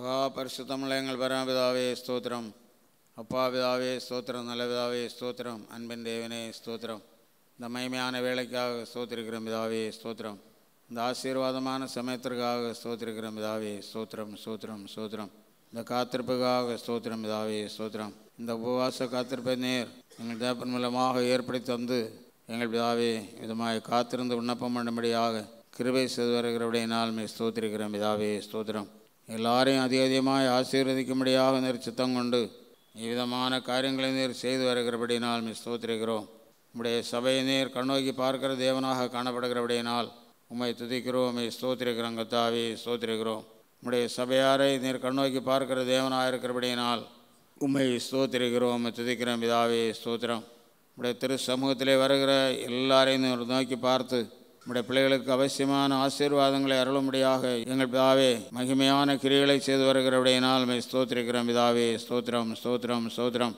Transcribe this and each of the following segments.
மகாபரிசுத்தமிழ் எங்கள் பரமபிதாவே ஸ்தோத்திரம் அப்பா பிதாவே ஸ்தோத்திரம் நல்ல ஸ்தோத்திரம் அன்பின் தேவனே ஸ்தோத்திரம் இந்த மகிமையான வேலைக்காக ஸ்தோத்திருக்கிறோம் பிதாவே ஸ்தோத்திரம் இந்த ஆசீர்வாதமான சமயத்திற்காக ஸ்தோத்திருக்கிறோம் பிதாவே ஸ்தோத்திரம் ஸ்தோத்திரம் ஸ்தோத்திரம் இந்த காத்திருப்புக்காக ஸ்தோத்திரம் இதாவே ஸ்தோத்திரம் இந்த உபவாச காத்திருப்பை நேர் எங்கள் தேப்பன் மூலமாக ஏற்படுத்தி தந்து எங்கள் பிதாவே விதமாக காத்திருந்து விண்ணப்பம் பண்ணும்படியாக கிருபை செய்து வருகிறவுடைய நாள் ஸ்தோத்திருக்கிறோம் பிதாவே ஸ்தோத்திரம் எல்லாரையும் அதிகமாக ஆசீர்வதிக்கும்படியாக நீர் சித்தம் கொண்டு இவ்விதமான காரியங்களை நீர் செய்து வருகிறபடியினால் மிஸ்தோத்திருக்கிறோம் உம்முடைய சபையை நீர் கண்ணோக்கி பார்க்கிற தேவனாக காணப்படுகிறபடியினால் உம்மை துதிக்கிறோம் உம்மை ஸ்தோத்திருக்கிறோம் கத்தாவி ஸ்தோத்திருக்கிறோம் உம்முடைய சபையாரை நீர் கண்ணோக்கி பார்க்கிற தேவனாக இருக்கிறபடியினால் உம்மை ஸ்தோத்திருக்கிறோம் உம்மை துதிக்கிறோம் பிதாவே ஸ்தோத்திரம் உடைய திரு சமூகத்திலே வருகிற எல்லாரையும் நோக்கி பார்த்து நம்முடைய பிள்ளைகளுக்கு அவசியமான ஆசீர்வாதங்களை அருளும்படியாக எங்கள் பிதாவே மகிமையான கிரிகளை செய்து வருகிறவுடைய நாள் மை ஸ்தோத்திரிக்கிறோம் பிதாவே ஸ்தோத்திரம் ஸ்தோத்திரம் ஸ்தோத்திரம்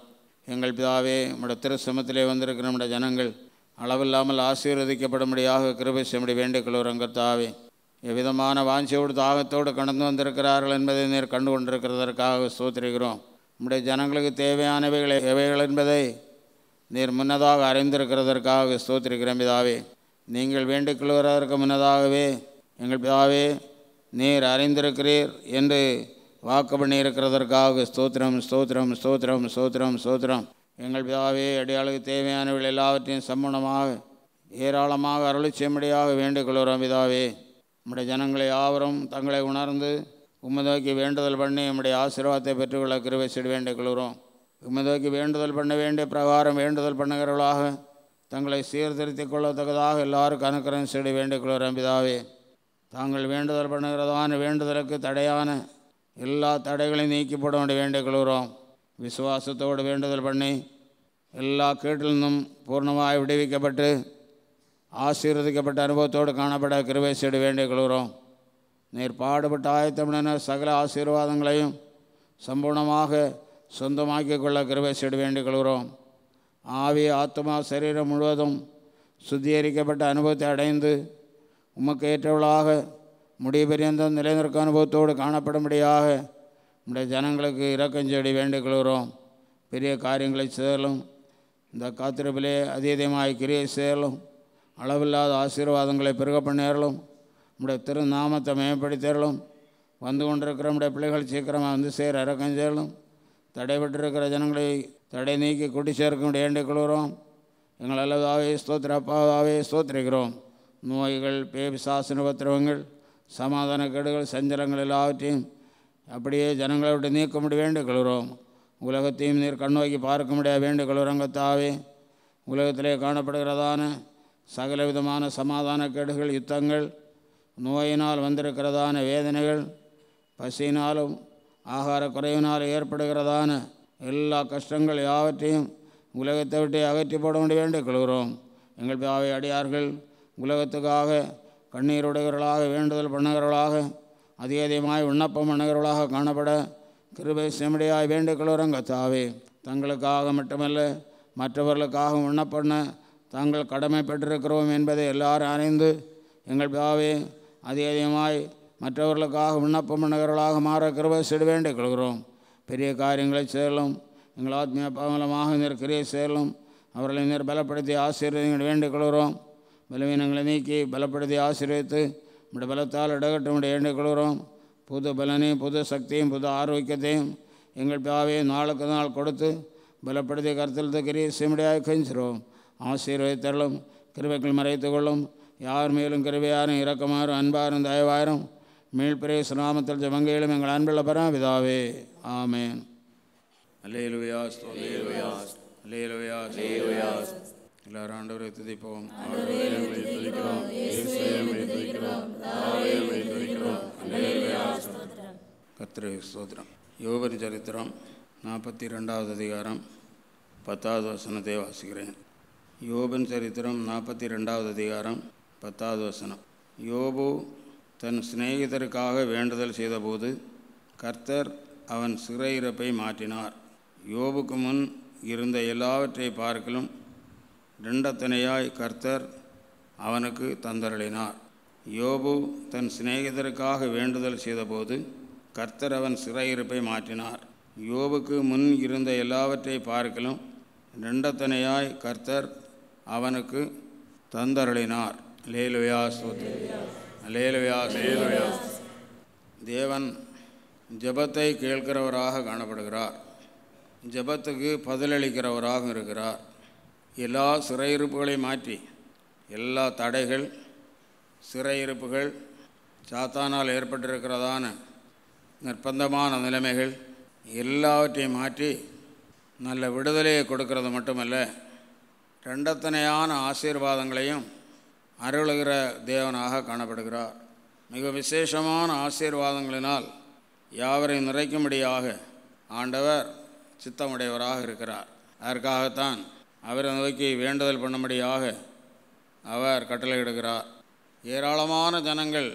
எங்கள் பிதாவே நம்முடைய திருசிரமத்திலே வந்திருக்கிற நம்முடைய ஜனங்கள் அளவில்லாமல் ஆசீர்வதிக்கப்படும்படியாக கிருபை செம்படி வேண்டுகொள்கிறோம் கர்த்தாவே எவ்விதமான வாஞ்சியோடு தாகத்தோடு கடந்து வந்திருக்கிறார்கள் என்பதை நீர் கண்டு கொண்டிருக்கிறதற்காக ஸ்தோத்திரிக்கிறோம் நம்முடைய ஜனங்களுக்கு தேவையானவைகளை எவைகள் என்பதை நீர் முன்னதாக அறிந்திருக்கிறதற்காக ஸ்தோத்திரிக்கிறோம் பிதாவே நீங்கள் வேண்டுகொள்வதற்கு முன்னதாகவே எங்கள் பிதாவே நீர் அறிந்திருக்கிறீர் என்று வாக்கு பண்ணியிருக்கிறதற்காக ஸ்தோத்திரம் ஸ்தோத்திரம் ஸ்தோத்திரம் ஸ்தோத்திரம் ஸ்தோத்திரம் எங்கள் பிதாவே அடியாளுக்கு தேவையானவர்கள் எல்லாவற்றையும் சம்மணமாக ஏராளமாக அருளிச்சியமடியாக வேண்டுக்கொள்கிறோம் வேண்டிக் கொள்கிறோம் பிதாவே நம்முடைய ஜனங்களை யாவரும் தங்களை உணர்ந்து உம்மதோக்கி வேண்டுதல் பண்ணி நம்முடைய ஆசீர்வாதத்தை பெற்றுக்கொள்ள கிருவை செடி வேண்டிக் கொள்கிறோம் உம்மதோக்கி வேண்டுதல் பண்ண வேண்டிய பிரகாரம் வேண்டுதல் பண்ணுகிறவர்களாக தங்களை சீர்திருத்திக் கொள்ளத்தக்கதாக எல்லாருக்கும் அனுக்கிறன் செடி வேண்டிக்கொள்கிறோம் பிதாவே தாங்கள் வேண்டுதல் பண்ணுகிறதான வேண்டுதலுக்கு தடையான எல்லா தடைகளையும் நீக்கிப்பட வேண்டிய வேண்டிக்கொள்கிறோம் விசுவாசத்தோடு வேண்டுதல் பண்ணி எல்லா கேட்டிலிருந்தும் பூர்ணமாக விடுவிக்கப்பட்டு ஆசீர்வதிக்கப்பட்ட அனுபவத்தோடு காணப்பட கிருவை செடி வேண்டிக்கொள்கிறோம் நீர் பாடுபட்ட ஆயத்தமிழனர் சகல ஆசீர்வாதங்களையும் சம்பூர்ணமாக சொந்தமாக்கிக் கொள்ள கிருவை செடி வேண்டிக்கொள்கிறோம் ஆவி ஆத்மா சரீரம் முழுவதும் சுத்திகரிக்கப்பட்ட அனுபவத்தை அடைந்து உமக்கு ஏற்றவளாக முடிய பரியந்தம் நிலைநிற்க அனுபவத்தோடு காணப்படும்படியாக நம்முடைய ஜனங்களுக்கு இறக்கம் செடி கொள்கிறோம் பெரிய காரியங்களை சேரலும் இந்த காத்திருப்பிலே அதீதமாக கிரியை சேரலும் அளவில்லாத ஆசீர்வாதங்களை பெருக பண்ணிடலும் நம்முடைய திருநாமத்தை மேம்படுத்தேரலும் வந்து கொண்டிருக்கிற நம்முடைய பிள்ளைகள் சீக்கிரமாக வந்து சேர இறக்கம் சேரலும் தடைபட்டிருக்கிற ஜனங்களை தடை நீக்கி குட்டி முடிய ஏண்டை கொள்கிறோம் எங்கள் அல்லதாவே ஸ்தோத்திர அப்பாவதாவே ஸ்தோத்திரிக்கிறோம் நோய்கள் பேபிசாசன உபத்திரவங்கள் கேடுகள் சஞ்சலங்கள் எல்லாவற்றையும் அப்படியே ஜனங்களை விட்டு நீக்க முடிய வேண்டு கொள்கிறோம் உலகத்தையும் நீர் கண்ணோக்கி பார்க்க முடியாது வேண்டிக் கொள்கிறங்கத்தாவே உலகத்திலே காணப்படுகிறதான சகல விதமான கேடுகள் யுத்தங்கள் நோயினால் வந்திருக்கிறதான வேதனைகள் பசியினாலும் ஆகார குறைவினால் ஏற்படுகிறதான எல்லா கஷ்டங்கள் யாவற்றையும் உலகத்தை விட்டு அகற்றி போட வேண்டி வேண்டிக் கொள்கிறோம் எங்கள் பாவை அடியார்கள் உலகத்துக்காக கண்ணீருடையவர்களாக வேண்டுதல் பண்ணுகிறவர்களாக அதிக அதிகமாய் விண்ணப்பம் பண்ணுகிறவர்களாக காணப்பட கிருபை செமடியாய் வேண்டிய கொள்கிறோம் கத்தாவே தங்களுக்காக மட்டுமல்ல மற்றவர்களுக்காக விண்ணப்பண்ண தாங்கள் கடமைப்பட்டிருக்கிறோம் என்பதை எல்லாரும் அறிந்து எங்கள் பிதாவே அதிக அதிகமாய் மற்றவர்களுக்காக விண்ணப்பம் பண்ணுகிறவர்களாக மாற கிருபை செடு வேண்டிய கொள்கிறோம் பெரிய காரியங்களை சேரலும் எங்கள் ஆத்மீய பவலமாக நிற்கிறே சேரலும் அவர்களை நேர் பலப்படுத்தி ஆசீர்வதிங்கள் வேண்டிக் கொள்கிறோம் பலவீனங்களை நீக்கி பலப்படுத்தி ஆசீர்வித்து நம்முடைய பலத்தால் இடகட்டும் வேண்டிக் கொள்கிறோம் புது பலனையும் புது சக்தியும் புது ஆரோக்கியத்தையும் எங்கள் பாவையும் நாளுக்கு நாள் கொடுத்து பலப்படுத்தி கருத்தில் கிரிய செமடியாக கெஞ்சிரோம் ஆசீர்வதித்தரலும் கிருவைகள் மறைத்து கொள்ளும் யார் மேலும் கிருவையாரும் இரக்கமாறும் அன்பாரும் தயவாயிரும் மீள்பிரே சுனாமத்தில் ஜபங்கேலும் எங்கள் அன்புள்ள விதாவே ஆமேன் அல்லேலுயாஸ் அல்லேலுயாஸ் அல்லேலுயாஸ் அல்லேலுயாஸ் எல்லாரும் ஆண்டவரை துதிப்போம் கத்திரை சோதரம் யோபன் சரித்திரம் நாற்பத்தி ரெண்டாவது அதிகாரம் பத்தாவது வசனத்தை வாசிக்கிறேன் யோபன் சரித்திரம் நாற்பத்தி ரெண்டாவது அதிகாரம் பத்தாவது வசனம் யோபு தன் சிநேகிதருக்காக வேண்டுதல் செய்தபோது கர்த்தர் அவன் சிறையிறப்பை மாற்றினார் யோபுக்கு முன் இருந்த எல்லாவற்றை பார்க்கலும் ரெண்டத்தனையாய் கர்த்தர் அவனுக்கு தந்தருளினார் யோபு தன் சிநேகிதருக்காக வேண்டுதல் செய்தபோது கர்த்தர் அவன் சிறையிருப்பை மாற்றினார் யோபுக்கு முன் இருந்த எல்லாவற்றை பார்க்கலும் ரெண்டத்தனையாய் கர்த்தர் அவனுக்கு தந்தருளினார் லேலுயா சோதே தேவன் ஜபத்தை கேட்கிறவராக காணப்படுகிறார் ஜபத்துக்கு பதிலளிக்கிறவராக இருக்கிறார் எல்லா சிறையிருப்புகளையும் மாற்றி எல்லா தடைகள் சிறையிருப்புகள் சாத்தானால் ஏற்பட்டிருக்கிறதான நிர்பந்தமான நிலைமைகள் எல்லாவற்றையும் மாற்றி நல்ல விடுதலையை கொடுக்கறது மட்டுமல்ல ரெண்டத்தனையான ஆசீர்வாதங்களையும் அருளுகிற தேவனாக காணப்படுகிறார் மிக விசேஷமான ஆசீர்வாதங்களினால் யாவரையும் நிறைக்கும்படியாக ஆண்டவர் சித்தமுடையவராக இருக்கிறார் அதற்காகத்தான் அவரை நோக்கி வேண்டுதல் பண்ணும்படியாக அவர் கட்டளையிடுகிறார் ஏராளமான ஜனங்கள்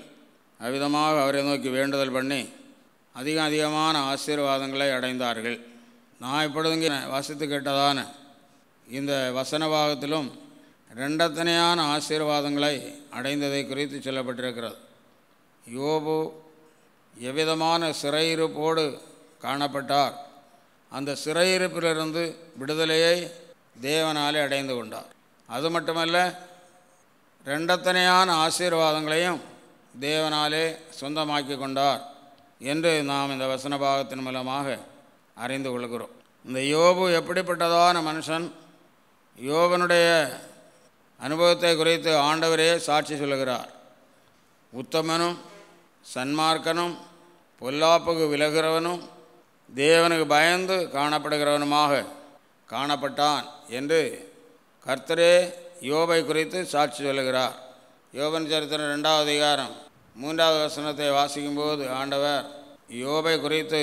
அவ்விதமாக அவரை நோக்கி வேண்டுதல் பண்ணி அதிக அதிகமான ஆசீர்வாதங்களை அடைந்தார்கள் நான் இப்பொழுதுங்க வசித்து கேட்டதான இந்த வசன பாகத்திலும் ரெண்டத்தனையான ஆசீர்வாதங்களை அடைந்ததை குறித்து சொல்லப்பட்டிருக்கிறது யோபு எவ்விதமான சிறையிருப்போடு காணப்பட்டார் அந்த சிறையிருப்பிலிருந்து விடுதலையை தேவனாலே அடைந்து கொண்டார் அது மட்டுமல்ல ரெண்டத்தனையான ஆசீர்வாதங்களையும் தேவனாலே சொந்தமாக்கி கொண்டார் என்று நாம் இந்த வசன பாகத்தின் மூலமாக அறிந்து கொள்கிறோம் இந்த யோபு எப்படிப்பட்டதான மனுஷன் யோபனுடைய அனுபவத்தை குறித்து ஆண்டவரே சாட்சி சொல்லுகிறார் உத்தமனும் சன்மார்க்கனும் பொல்லாப்புக்கு விலகிறவனும் தேவனுக்கு பயந்து காணப்படுகிறவனுமாக காணப்பட்டான் என்று கர்த்தரே யோபை குறித்து சாட்சி சொல்லுகிறார் யோபன் சரித்திரம் ரெண்டாவது அதிகாரம் மூன்றாவது வசனத்தை வாசிக்கும்போது ஆண்டவர் யோபை குறித்து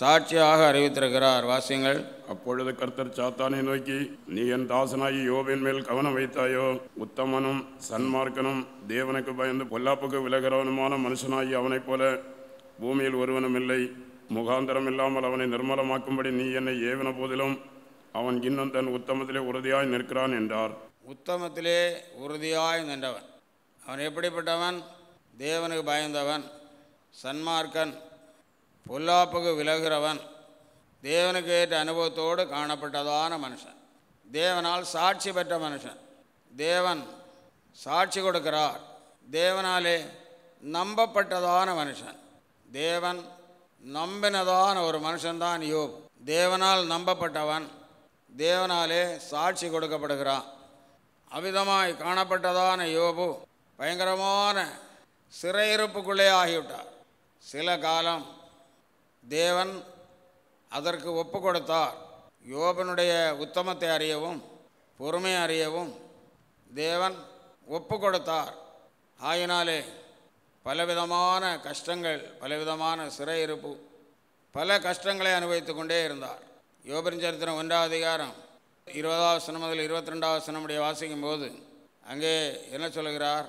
சாட்சியாக அறிவித்திருக்கிறார் வாசியங்கள் அப்பொழுது கர்த்தர் சாத்தானை நோக்கி நீ என் தாசனாகி யோவின் மேல் கவனம் வைத்தாயோ உத்தமனும் சன்மார்க்கனும் தேவனுக்கு பயந்து பொல்லாப்புக்கு விலகிறவனுமான மனுஷனாகி அவனைப் போல பூமியில் ஒருவனும் இல்லை முகாந்தரம் இல்லாமல் அவனை நிர்மலமாக்கும்படி நீ என்னை ஏவின போதிலும் அவன் இன்னும் தன் உத்தமத்திலே உறுதியாய் நிற்கிறான் என்றார் உத்தமத்திலே உறுதியாய் நின்றவன் அவன் எப்படிப்பட்டவன் தேவனுக்கு பயந்தவன் சன்மார்க்கன் பொல்லாப்புக்கு விலகிறவன் தேவனுக்கு ஏற்ற அனுபவத்தோடு காணப்பட்டதான மனுஷன் தேவனால் சாட்சி பெற்ற மனுஷன் தேவன் சாட்சி கொடுக்கிறார் தேவனாலே நம்பப்பட்டதான மனுஷன் தேவன் நம்பினதான ஒரு மனுஷன்தான் யோப் தேவனால் நம்பப்பட்டவன் தேவனாலே சாட்சி கொடுக்கப்படுகிறான் அவிதமாய் காணப்பட்டதான யோபு பயங்கரமான சிறையிருப்புக்குள்ளே ஆகிவிட்டார் சில காலம் தேவன் அதற்கு ஒப்பு கொடுத்தார் யோபனுடைய உத்தமத்தை அறியவும் பொறுமை அறியவும் தேவன் ஒப்பு கொடுத்தார் ஆயினாலே பலவிதமான கஷ்டங்கள் பலவிதமான சிறையிருப்பு பல கஷ்டங்களை அனுபவித்து கொண்டே இருந்தார் யோபரின் சரித்திரம் ஒன்றாவது அதிகாரம் இருபதாவது சனம் முதல் இருபத்தி ரெண்டாவது சனமுடைய வாசிக்கும் போது அங்கே என்ன சொல்கிறார்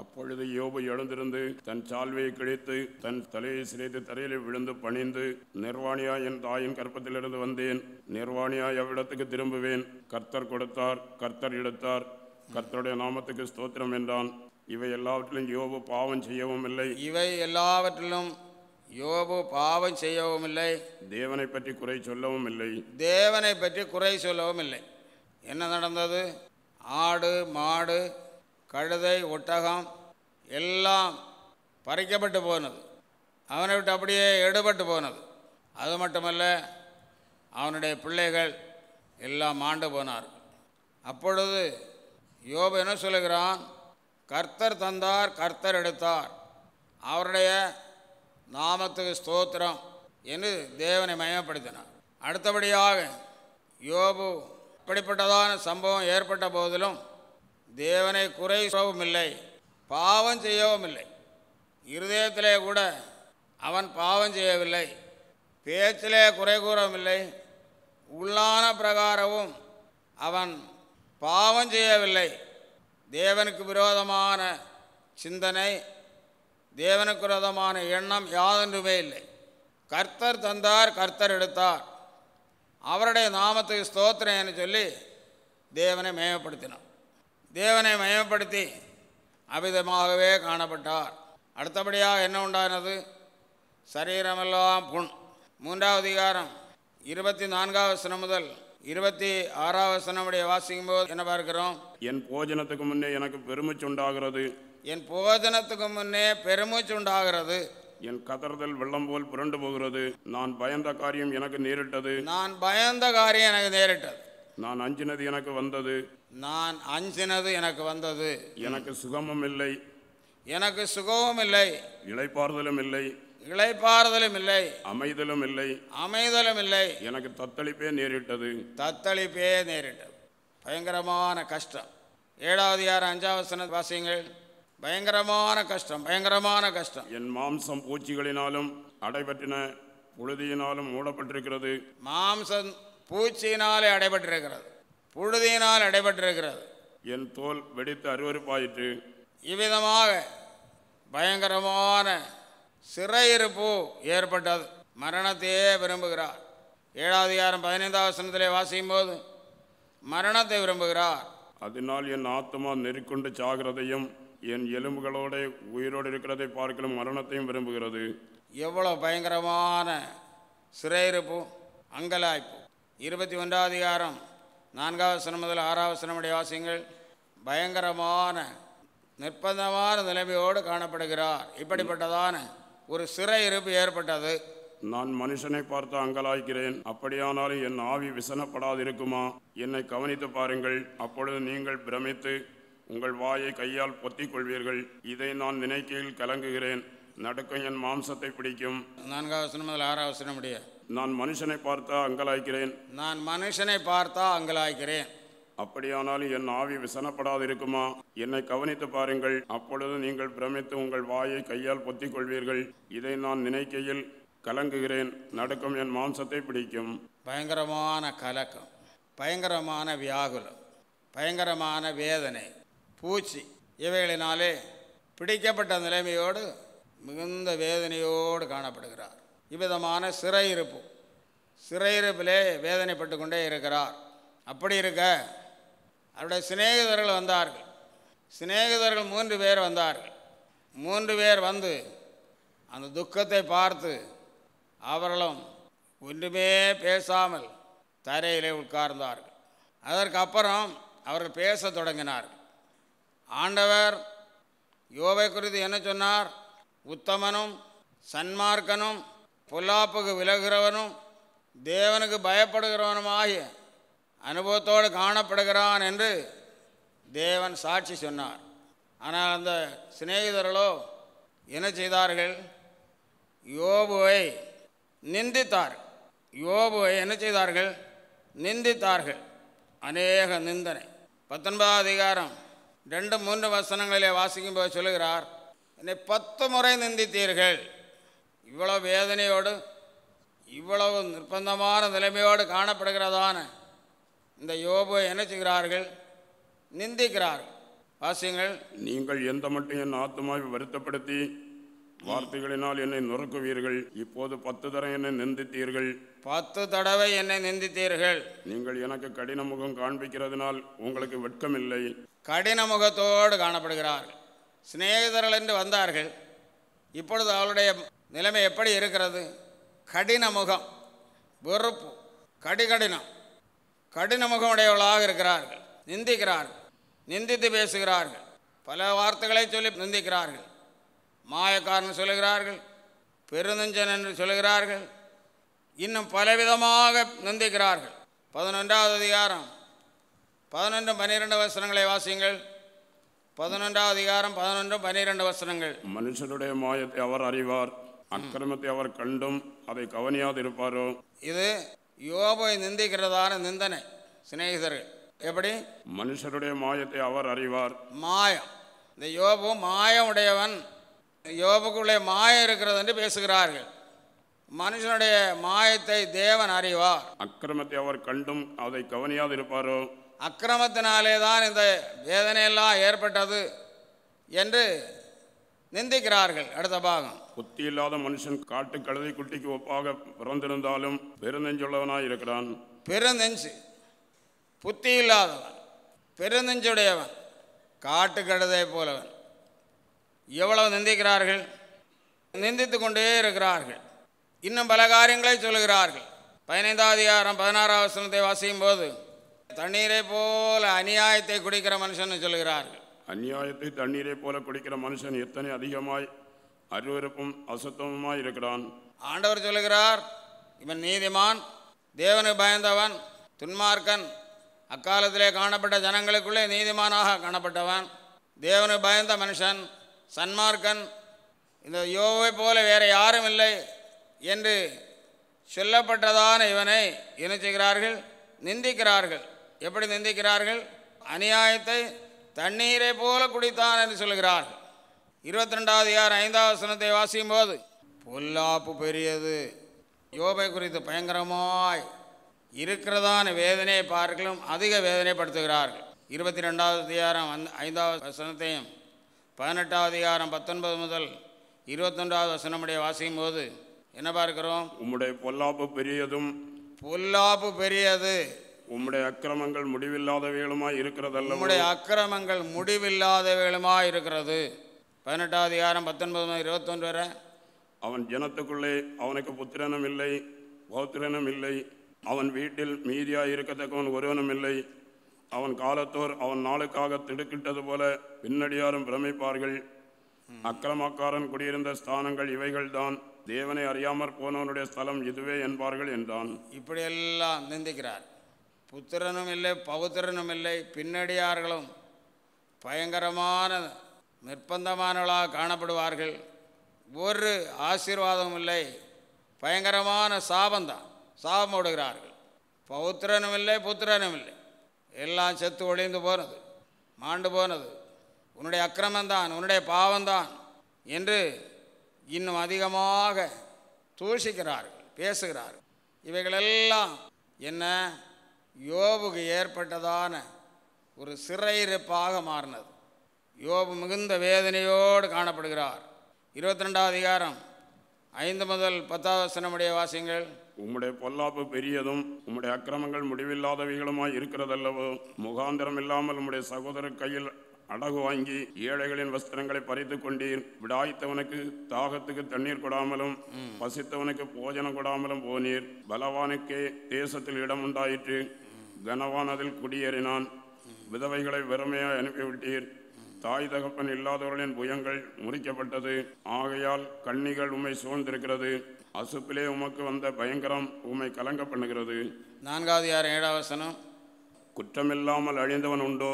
அப்பொழுது யோபு எழுந்திருந்து தன் சால்வையை கிழித்து தன் தலையை சிறைத்து தரையில் விழுந்து பணிந்து நிர்வாணியா என் தாயின் கற்பத்திலிருந்து வந்தேன் நிர்வாணியா எவ்விடத்துக்கு திரும்புவேன் கர்த்தர் கொடுத்தார் கர்த்தர் எடுத்தார் கர்த்தருடைய நாமத்துக்கு ஸ்தோத்திரம் என்றான் இவை எல்லாவற்றிலும் யோபு பாவம் செய்யவும் இல்லை இவை எல்லாவற்றிலும் யோபு பாவம் செய்யவும் இல்லை தேவனை பற்றி குறை சொல்லவும் இல்லை தேவனை பற்றி குறை சொல்லவும் இல்லை என்ன நடந்தது ஆடு மாடு கழுதை ஒட்டகம் எல்லாம் பறிக்கப்பட்டு போனது அவனை விட்டு அப்படியே எடுபட்டு போனது அது மட்டுமல்ல அவனுடைய பிள்ளைகள் எல்லாம் ஆண்டு போனார் அப்பொழுது யோபு என்ன சொல்லுகிறான் கர்த்தர் தந்தார் கர்த்தர் எடுத்தார் அவருடைய நாமத்துக்கு ஸ்தோத்திரம் என்று தேவனை மயப்படுத்தினார் அடுத்தபடியாக யோபு இப்படிப்பட்டதான சம்பவம் ஏற்பட்ட போதிலும் தேவனை குறை சொல்லவும் இல்லை பாவம் செய்யவும் இல்லை இருதயத்திலே கூட அவன் பாவம் செய்யவில்லை பேச்சிலே குறை கூறவும் இல்லை உள்ளான பிரகாரமும் அவன் பாவம் செய்யவில்லை தேவனுக்கு விரோதமான சிந்தனை தேவனுக்கு விரோதமான எண்ணம் யாதென்றுமே இல்லை கர்த்தர் தந்தார் கர்த்தர் எடுத்தார் அவருடைய நாமத்துக்கு ஸ்தோத்திரம் என்று சொல்லி தேவனை மேம்படுத்தினான் தேவனை மயப்படுத்தி அபிதமாகவே காணப்பட்டார் அடுத்தபடியாக என்ன உண்டானது சரீரமெல்லாம் புண் மூன்றாவது அதிகாரம் இருபத்தி நான்காவது சனம் முதல் இருபத்தி ஆறாவது உடைய வாசிக்கும் போது என்ன பார்க்கிறோம் என் போஜனத்துக்கு முன்னே எனக்கு பெருமிச்சு உண்டாகிறது என் போஜனத்துக்கு முன்னே பெருமிச்சு உண்டாகிறது என் கதறுதல் வெள்ளம் போல் புரண்டு போகிறது நான் பயந்த காரியம் எனக்கு நேரிட்டது நான் பயந்த காரியம் எனக்கு நேரிட்டது நான் அஞ்சினது எனக்கு வந்தது நான் அஞ்சினது எனக்கு வந்தது எனக்கு சுகமும் இல்லை எனக்கு சுகமும் இல்லை இழைப்பாறுதலும் இல்லை இழைப்பாறுதலும் இல்லை அமைதலும் இல்லை அமைதலும் இல்லை எனக்கு தத்தளிப்பே நேரிட்டது தத்தளிப்பே நேரிட்டது பயங்கரமான கஷ்டம் ஏழாவது யார் அஞ்சாவது வாசியங்கள் பயங்கரமான கஷ்டம் பயங்கரமான கஷ்டம் என் மாம்சம் பூச்சிகளினாலும் அடைபற்றின புழுதியினாலும் மூடப்பட்டிருக்கிறது மாம்சம் பூச்சியினாலே அடைபட்டிருக்கிறது புழுதியினால் நடைபெற்றிருக்கிறது என் தோல் வெடித்து அருவறுப்பாயிற்று இவ்விதமாக பயங்கரமான சிறையிருப்பு ஏற்பட்டது மரணத்தையே விரும்புகிறார் ஏழாவது அதிகாரம் பதினைந்தாவது வசனத்திலே வாசிக்கும் போது மரணத்தை விரும்புகிறார் அதனால் என் ஆத்மா நெருக்கொண்டு சாகிறதையும் என் எலும்புகளோட உயிரோடு இருக்கிறதை பார்க்கலாம் மரணத்தையும் விரும்புகிறது எவ்வளோ பயங்கரமான சிறையிருப்பும் அங்கலாய்ப்பு இருபத்தி ஒன்றாவது அதிகாரம் நான்காவது சனம் முதல் ஆறாவது சனமுடைய வாசியங்கள் பயங்கரமான நிர்பந்தமான நிலைமையோடு காணப்படுகிறார் இப்படிப்பட்டதான ஒரு சிறை இருப்பு ஏற்பட்டது நான் மனுஷனை பார்த்து அங்கலாய்க்கிறேன் அப்படியானாலும் என் ஆவி விசனப்படாதிருக்குமா என்னை கவனித்து பாருங்கள் அப்பொழுது நீங்கள் பிரமித்து உங்கள் வாயை கையால் பொத்திக் கொள்வீர்கள் இதை நான் நினைக்கையில் கலங்குகிறேன் நடுக்கம் என் மாம்சத்தை பிடிக்கும் நான்காவது முதல் ஆறாவது முடியாது நான் மனுஷனை பார்த்தா அங்கலாய்க்கிறேன் நான் மனுஷனை பார்த்தா அங்கலாய்க்கிறேன் அப்படியானாலும் என் ஆவி விசனப்படாது இருக்குமா என்னை கவனித்து பாருங்கள் அப்பொழுது நீங்கள் பிரமித்து உங்கள் வாயை கையால் பொத்திக் கொள்வீர்கள் இதை நான் நினைக்கையில் கலங்குகிறேன் நடக்கும் என் மாம்சத்தை பிடிக்கும் பயங்கரமான கலக்கம் பயங்கரமான வியாகுலம் பயங்கரமான வேதனை பூச்சி இவைகளினாலே பிடிக்கப்பட்ட நிலைமையோடு மிகுந்த வேதனையோடு காணப்படுகிறார் இவ்விதமான சிறையிருப்பு சிறையிருப்பிலே வேதனைப்பட்டு கொண்டே இருக்கிறார் அப்படி இருக்க அவருடைய சிநேகிதர்கள் வந்தார்கள் சிநேகிதர்கள் மூன்று பேர் வந்தார்கள் மூன்று பேர் வந்து அந்த துக்கத்தை பார்த்து அவர்களும் ஒன்றுமே பேசாமல் தரையிலே உட்கார்ந்தார்கள் அதற்கு அப்புறம் அவர்கள் பேச தொடங்கினார்கள் ஆண்டவர் யோவை குறித்து என்ன சொன்னார் உத்தமனும் சன்மார்க்கனும் பொல்லாப்புக்கு விலகிறவனும் தேவனுக்கு பயப்படுகிறவனுமாகிய அனுபவத்தோடு காணப்படுகிறான் என்று தேவன் சாட்சி சொன்னார் ஆனால் அந்த சிநேகிதர்களோ என்ன செய்தார்கள் யோபுவை நிந்தித்தார் யோபுவை என்ன செய்தார்கள் நிந்தித்தார்கள் அநேக நிந்தனை பத்தொன்பதாம் அதிகாரம் ரெண்டு மூன்று வசனங்களிலே போது சொல்லுகிறார் என்னை பத்து முறை நிந்தித்தீர்கள் இவ்வளோ வேதனையோடு இவ்வளவு நிர்பந்தமான நிலைமையோடு காணப்படுகிறதான இந்த யோபு என்ன செய்கிறார்கள் நிந்திக்கிறார்கள் வாசியங்கள் நீங்கள் எந்த மட்டும் என் ஆத்மாவை வருத்தப்படுத்தி வார்த்தைகளினால் என்னை நுறுக்குவீர்கள் இப்போது பத்து தடவை என்னை நிந்தித்தீர்கள் பத்து தடவை என்னை நிந்தித்தீர்கள் நீங்கள் எனக்கு கடின முகம் காண்பிக்கிறதுனால் உங்களுக்கு வெட்கமில்லை கடின முகத்தோடு காணப்படுகிறார்கள் சிநேகிதர்கள் என்று வந்தார்கள் இப்பொழுது அவளுடைய நிலைமை எப்படி இருக்கிறது கடின முகம் வெறுப்பு கடிகடினம் கடின உடையவர்களாக இருக்கிறார்கள் நிந்திக்கிறார்கள் நிந்தித்து பேசுகிறார்கள் பல வார்த்தைகளை சொல்லி நிந்திக்கிறார்கள் மாயக்காரன் சொல்லுகிறார்கள் பெருநெஞ்சன் என்று சொல்கிறார்கள் இன்னும் பலவிதமாக நிந்திக்கிறார்கள் பதினொன்றாவது அதிகாரம் பதினொன்று பன்னிரெண்டு வசனங்களை வாசியுங்கள் பதினொன்றாவது அதிகாரம் பதினொன்று பன்னிரெண்டு வசனங்கள் மனுஷனுடைய மாயத்தை அவர் அறிவார் அக்கிரமத்தை அவர் கண்டும் அதை கவனியாது இருப்பாரோ இது யோபை நிந்திக்கிறதான நிந்தனை சிநேகிதர்கள் எப்படி மனுஷருடைய மாயத்தை அவர் அறிவார் மாயம் இந்த யோபு மாயம் உடையவன் யோபுக்குள்ளே மாயம் இருக்கிறது என்று பேசுகிறார்கள் மனுஷனுடைய மாயத்தை தேவன் அறிவார் அக்கிரமத்தை அவர் கண்டும் அதை கவனியாது இருப்பாரோ அக்கிரமத்தினாலே தான் இந்த வேதனையெல்லாம் ஏற்பட்டது என்று நிந்திக்கிறார்கள் அடுத்த பாகம் புத்தி இல்லாத மனுஷன் காட்டு கழுதை குட்டிக்கு ஒப்பாக பிறந்திருந்தாலும் பெருநெஞ்சுள்ளவனாய் இருக்கிறான் பெருநெஞ்சு புத்தி இல்லாதவன் பெருநெஞ்சுடையவன் காட்டு கழுதை போலவன் எவ்வளவு நிந்திக்கிறார்கள் நிந்தித்து கொண்டே இருக்கிறார்கள் இன்னும் பல காரியங்களை சொல்கிறார்கள் பதினைந்தாவது அதிகாரம் பதினாறாவது வசனத்தை வாசிக்கும் போது தண்ணீரை போல அநியாயத்தை குடிக்கிற மனுஷன் சொல்கிறார்கள் அநியாயத்தை தண்ணீரை போல குடிக்கிற மனுஷன் எத்தனை அதிகமாய் அருவருப்பும் அசுத்தமுமாய் இருக்கிறான் ஆண்டவர் சொல்லுகிறார் இவன் நீதிமான் தேவனுக்கு பயந்தவன் துன்மார்க்கன் அக்காலத்திலே காணப்பட்ட ஜனங்களுக்குள்ளே நீதிமானாக காணப்பட்டவன் தேவனு பயந்த மனுஷன் சன்மார்க்கன் இந்த யோவை போல வேறு யாரும் இல்லை என்று சொல்லப்பட்டதான இவனை என்ன செய்கிறார்கள் நிந்திக்கிறார்கள் எப்படி நிந்திக்கிறார்கள் அநியாயத்தை தண்ணீரை போல குடித்தான் என்று சொல்கிறார்கள் இருபத்தி ரெண்டாவது யார் ஐந்தாவது சனத்தை வாசிக்கும் போது பொல்லாப்பு பெரியது யோபை குறித்து பயங்கரமாய் இருக்கிறதான வேதனையை பார்க்கலும் அதிக வேதனைப்படுத்துகிறார்கள் இருபத்தி ரெண்டாவது அதிகாரம் வந் ஐந்தாவது வசனத்தையும் பதினெட்டாவது அதிகாரம் பத்தொன்பது முதல் இருபத்தொன்றாவது வசனமுடைய வாசிக்கும் போது என்ன பார்க்கிறோம் உம்முடைய பொல்லாப்பு பெரியதும் பொல்லாப்பு பெரியது உம்முடைய அக்கிரமங்கள் முடிவில்லாதவைகளுமாய் இருக்கிறதல்ல உம்முடைய அக்கிரமங்கள் முடிவில்லாதவைகளுமாய் இருக்கிறது பதினெட்டாம் அதிகாரம் பத்தொன்பது இருபத்தொன்று வரை அவன் ஜனத்துக்குள்ளே அவனுக்கு புத்திரனும் இல்லை பௌத்திரனும் இல்லை அவன் வீட்டில் மீதியாக இருக்கத்தக்கவன் ஒருவனும் இல்லை அவன் காலத்தோர் அவன் நாளுக்காக திடுக்கிட்டது போல பின்னடியாரும் பிரமிப்பார்கள் அக்கிரமக்காரன் குடியிருந்த ஸ்தானங்கள் இவைகள்தான் தேவனை அறியாமற் போனவனுடைய ஸ்தலம் இதுவே என்பார்கள் என்றான் இப்படியெல்லாம் நிந்திக்கிறார் புத்திரனும் இல்லை பௌத்திரனும் இல்லை பின்னடியார்களும் பயங்கரமான நிர்பந்தமானவளாக காணப்படுவார்கள் ஒரு ஆசீர்வாதமும் இல்லை பயங்கரமான சாபந்தான் சாபம் விடுகிறார்கள் பௌத்திரனும் இல்லை புத்திரனும் இல்லை எல்லாம் செத்து ஒளிந்து போனது மாண்டு போனது உன்னுடைய அக்கிரமந்தான் உன்னுடைய பாவம்தான் என்று இன்னும் அதிகமாக தூஷிக்கிறார்கள் பேசுகிறார்கள் இவைகளெல்லாம் என்ன யோபுக்கு ஏற்பட்டதான ஒரு சிறையிருப்பாக மாறினது யோபு மிகுந்த வேதனையோடு காணப்படுகிறார் இருபத்தி ரெண்டாம் அதிகாரம் ஐந்து முதல் பத்தாவது வசனமுடைய வாசியங்கள் உம்முடைய பொல்லாப்பு பெரியதும் உம்முடைய அக்கிரமங்கள் முடிவில்லாதவைகளுமாய் இருக்கிறதல்லவோ முகாந்திரம் இல்லாமல் உம்முடைய சகோதரர் கையில் அடகு வாங்கி ஏழைகளின் வஸ்திரங்களை பறித்து கொண்டீர் விடாய்த்தவனுக்கு தாகத்துக்கு தண்ணீர் கொடாமலும் பசித்தவனுக்கு போஜனம் கொடாமலும் போனீர் பலவானுக்கே தேசத்தில் இடம் உண்டாயிற்று கனவான் அதில் குடியேறினான் விதவைகளை வெறுமையாய் அனுப்பிவிட்டீர் தாய் தகப்பன் இல்லாதவர்களின் புயங்கள் முறிக்கப்பட்டது ஆகையால் கண்ணிகள் உம்மை சூழ்ந்திருக்கிறது அசுப்பிலே உமக்கு வந்த பயங்கரம் உம்மை கலங்க பண்ணுகிறது நான்காவது யார் ஏழாவசனம் குற்றமில்லாமல் அழிந்தவன் உண்டோ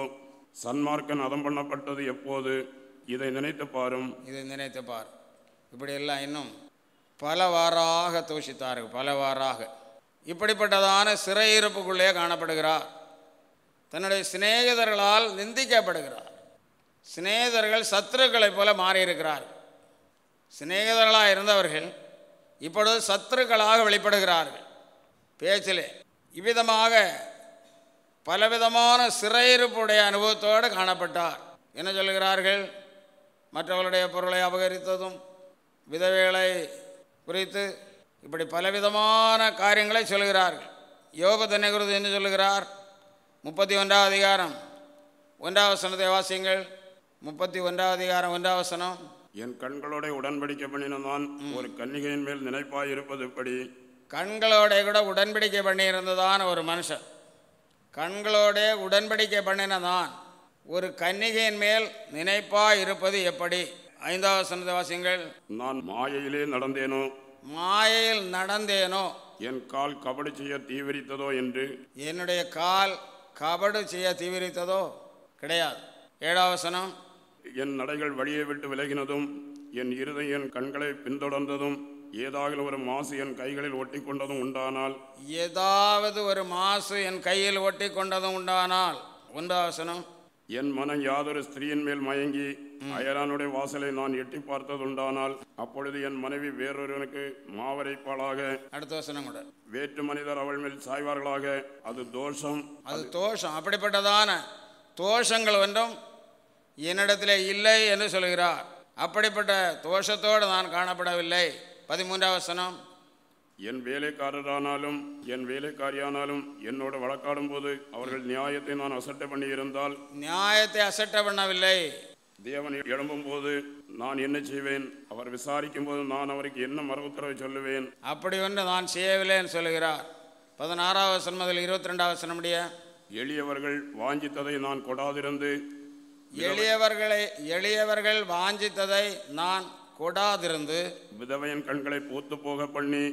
சன்மார்க்கன் அதம் பண்ணப்பட்டது எப்போது இதை நினைத்து பாரும் இதை நினைத்து பார் இப்படியெல்லாம் இன்னும் பலவாறாக தூஷித்தார்கள் பலவாறாக இப்படிப்பட்டதான சிறையிருப்புக்குள்ளே காணப்படுகிறார் தன்னுடைய சிநேகிதர்களால் நிந்திக்கப்படுகிறார் சிநேகிதர்கள் சத்துருக்களைப் போல மாறியிருக்கிறார் சிநேகிதர்களாக இருந்தவர்கள் இப்பொழுது சத்துருக்களாக வெளிப்படுகிறார்கள் பேச்சிலே இவ்விதமாக பலவிதமான சிறையிருப்புடைய அனுபவத்தோடு காணப்பட்டார் என்ன சொல்கிறார்கள் மற்றவர்களுடைய பொருளை அபகரித்ததும் விதவைகளை குறித்து இப்படி பலவிதமான காரியங்களை சொல்கிறார்கள் யோக தன்னை என்று என்ன சொல்கிறார் முப்பத்தி ஒன்றாவது அதிகாரம் ஒன்றாவது சனத்தை வாசியங்கள் முப்பத்தி ஒன்றாவது அதிகாரம் ஒன்றாவசனம் என் கண்களோட உடன்படிக்கை பண்ணினதான் ஒரு கன்னிகையின் மேல் நினைப்பாய் இருப்பது இப்படி கண்களோட கூட உடன்படிக்கை பண்ணியிருந்ததான் ஒரு மனுஷன் கண்களோட உடன்படிக்கை பண்ணினதான் ஒரு கன்னிகையின் மேல் நினைப்பாக இருப்பது எப்படி ஐந்தாவது சனத வாசியங்கள் நான் மாயையிலே நடந்தேனோ மாயையில் நடந்தேனோ என் கால் கபடு செய்ய தீவிரித்ததோ என்று என்னுடைய கால் கபடு செய்ய தீவிரித்ததோ கிடையாது ஏழாவசனம் என் நடைகள் வழியை விட்டு விலகினதும் என் இருதய என் கண்களை பின்தொடர்ந்ததும் ஏதாவது ஒரு மாசு என் கைகளில் ஒட்டி கொண்டதும் உண்டானால் ஏதாவது ஒரு மாசு என் கையில் ஒட்டி கொண்டதும் உண்டானால் உண்டாசனம் என் மனம் யாதொரு ஸ்திரீயின் மேல் மயங்கி அயலானுடைய வாசலை நான் எட்டி பார்த்தது உண்டானால் அப்பொழுது என் மனைவி வேறொருவனுக்கு மாவரைப்பாளாக அடுத்த வசனம் கூட வேற்று மனிதர் அவள் மேல் சாய்வார்களாக அது தோஷம் அது தோஷம் அப்படிப்பட்டதான தோஷங்கள் ஒன்றும் என்னிடத்தில் இல்லை என்று சொல்கிறார் அப்படிப்பட்ட தோஷத்தோடு நான் காணப்படவில்லை பதிமூன்றாம் வசனம் என் வேலைக்காரரானாலும் என் வேலைக்காரியானாலும் என்னோட வழக்காடும் போது அவர்கள் நியாயத்தை நான் அசட்டை பண்ணி இருந்தால் நியாயத்தை அசட்டை பண்ணவில்லை தேவன் எழும்பும் போது நான் என்ன செய்வேன் அவர் விசாரிக்கும் போது நான் அவருக்கு என்ன மறு உத்தரவை சொல்லுவேன் அப்படி ஒன்று நான் செய்யவில்லை என்று சொல்லுகிறார் பதினாறாவது வசனம் முதல் இருபத்தி ரெண்டாவது வசனம் எளியவர்கள் வாஞ்சித்ததை நான் கொடாதிருந்து எளியவர்களை எளியவர்கள் வாஞ்சித்ததை நான் கொடாதிருந்து விதவையின் கண்களை பூத்து போக பண்ணி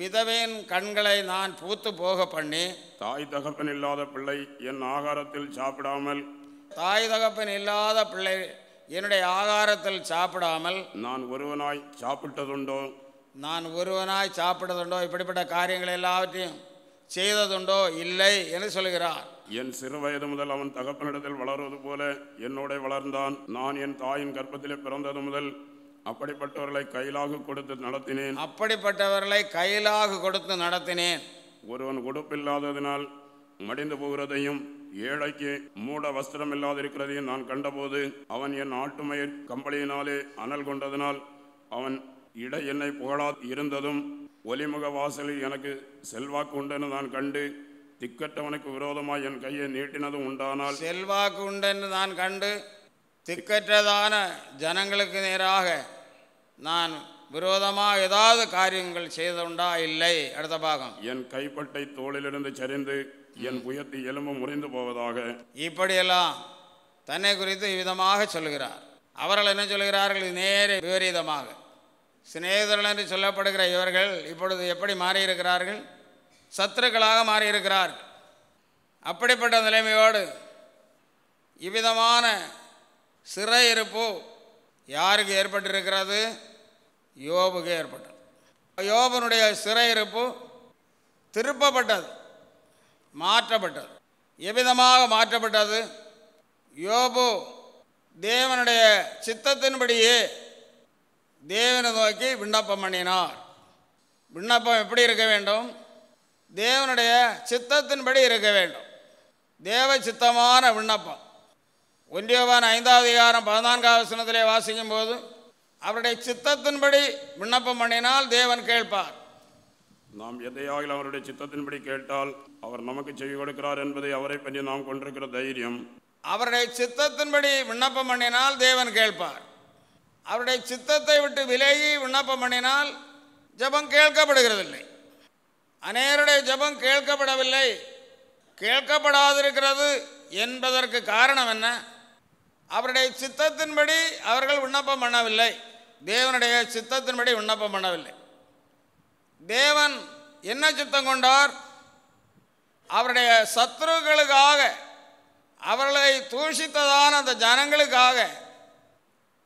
விதவையின் கண்களை நான் பூத்து போக பண்ணி தாய் தகப்பன் இல்லாத பிள்ளை என் ஆகாரத்தில் சாப்பிடாமல் தாய் தகப்பன் இல்லாத பிள்ளை என்னுடைய ஆகாரத்தில் சாப்பிடாமல் நான் ஒருவனாய் சாப்பிட்டதுண்டோ நான் ஒருவனாய் சாப்பிட்டதுண்டோ இப்படிப்பட்ட காரியங்கள் எல்லாவற்றையும் செய்ததுண்டோ இல்லை என சொல்கிறார் என் சிறு வயது முதல் அவன் தகப்பனிடத்தில் வளர்வது போல என்னோட வளர்ந்தான் நான் என் தாயின் கர்ப்பத்திலே பிறந்தது முதல் அப்படிப்பட்டவர்களை கையிலாக கொடுத்து நடத்தினேன் அப்படிப்பட்டவர்களை கையிலாக கொடுத்து நடத்தினேன் ஒருவன் உடுப்பில்லாததினால் மடிந்து போகிறதையும் ஏழைக்கு மூட வஸ்திரம் இல்லாதிருக்கிறதையும் நான் கண்டபோது அவன் என் ஆட்டுமயிர் கம்பளியினாலே அனல் கொண்டதனால் அவன் இட என்னை புகழா இருந்ததும் ஒலிமுக வாசலில் எனக்கு செல்வாக்கு உண்டென நான் கண்டு திக்கற்றவனுக்கு விரோதமாய் என் கையை நீட்டினதும் உண்டானால் செல்வாக்கு உண்டென்று நான் கண்டு திக்கற்றதான ஜனங்களுக்கு நேராக நான் விரோதமாக ஏதாவது காரியங்கள் செய்ததுண்டா இல்லை அடுத்த பாகம் என் கைப்பட்டை தோளிலிருந்து சரிந்து என் புயத்து எலும்பு முறிந்து போவதாக இப்படியெல்லாம் தன்னை குறித்து விதமாக சொல்கிறார் அவர்கள் என்ன சொல்கிறார்கள் நேர விபரீதமாக சிநேகிதர்கள் என்று சொல்லப்படுகிற இவர்கள் இப்பொழுது எப்படி மாறியிருக்கிறார்கள் சத்துருக்களாக மாறியிருக்கிறார்கள் அப்படிப்பட்ட நிலைமையோடு இவ்விதமான சிறை இருப்பு யாருக்கு ஏற்பட்டிருக்கிறது யோபுக்கு ஏற்பட்டது யோபனுடைய சிறை இருப்பு திருப்பப்பட்டது மாற்றப்பட்டது எவ்விதமாக மாற்றப்பட்டது யோபு தேவனுடைய சித்தத்தின்படியே தேவனை நோக்கி விண்ணப்பம் பண்ணினார் விண்ணப்பம் எப்படி இருக்க வேண்டும் தேவனுடைய சித்தத்தின்படி இருக்க வேண்டும் தேவ சித்தமான விண்ணப்பம் ஒன்றியவான் ஐந்தாவது அதிகாரம் பதினான்காவது சனத்திலே வாசிக்கும் போது அவருடைய சித்தத்தின்படி விண்ணப்பம் பண்ணினால் தேவன் கேட்பார் நாம் எதையாக அவருடைய சித்தத்தின்படி கேட்டால் அவர் நமக்கு செய்ய கொடுக்கிறார் என்பதை அவரை பற்றி நாம் கொண்டிருக்கிற தைரியம் அவருடைய சித்தத்தின்படி விண்ணப்பம் பண்ணினால் தேவன் கேட்பார் அவருடைய சித்தத்தை விட்டு விலகி விண்ணப்பம் பண்ணினால் ஜபம் கேட்கப்படுகிறதில்லை அநேருடைய ஜபம் கேட்கப்படவில்லை கேட்கப்படாதிருக்கிறது என்பதற்கு காரணம் என்ன அவருடைய சித்தத்தின்படி அவர்கள் விண்ணப்பம் பண்ணவில்லை தேவனுடைய சித்தத்தின்படி விண்ணப்பம் பண்ணவில்லை தேவன் என்ன சித்தம் கொண்டார் அவருடைய சத்ருக்களுக்காக அவர்களை தூஷித்ததான அந்த ஜனங்களுக்காக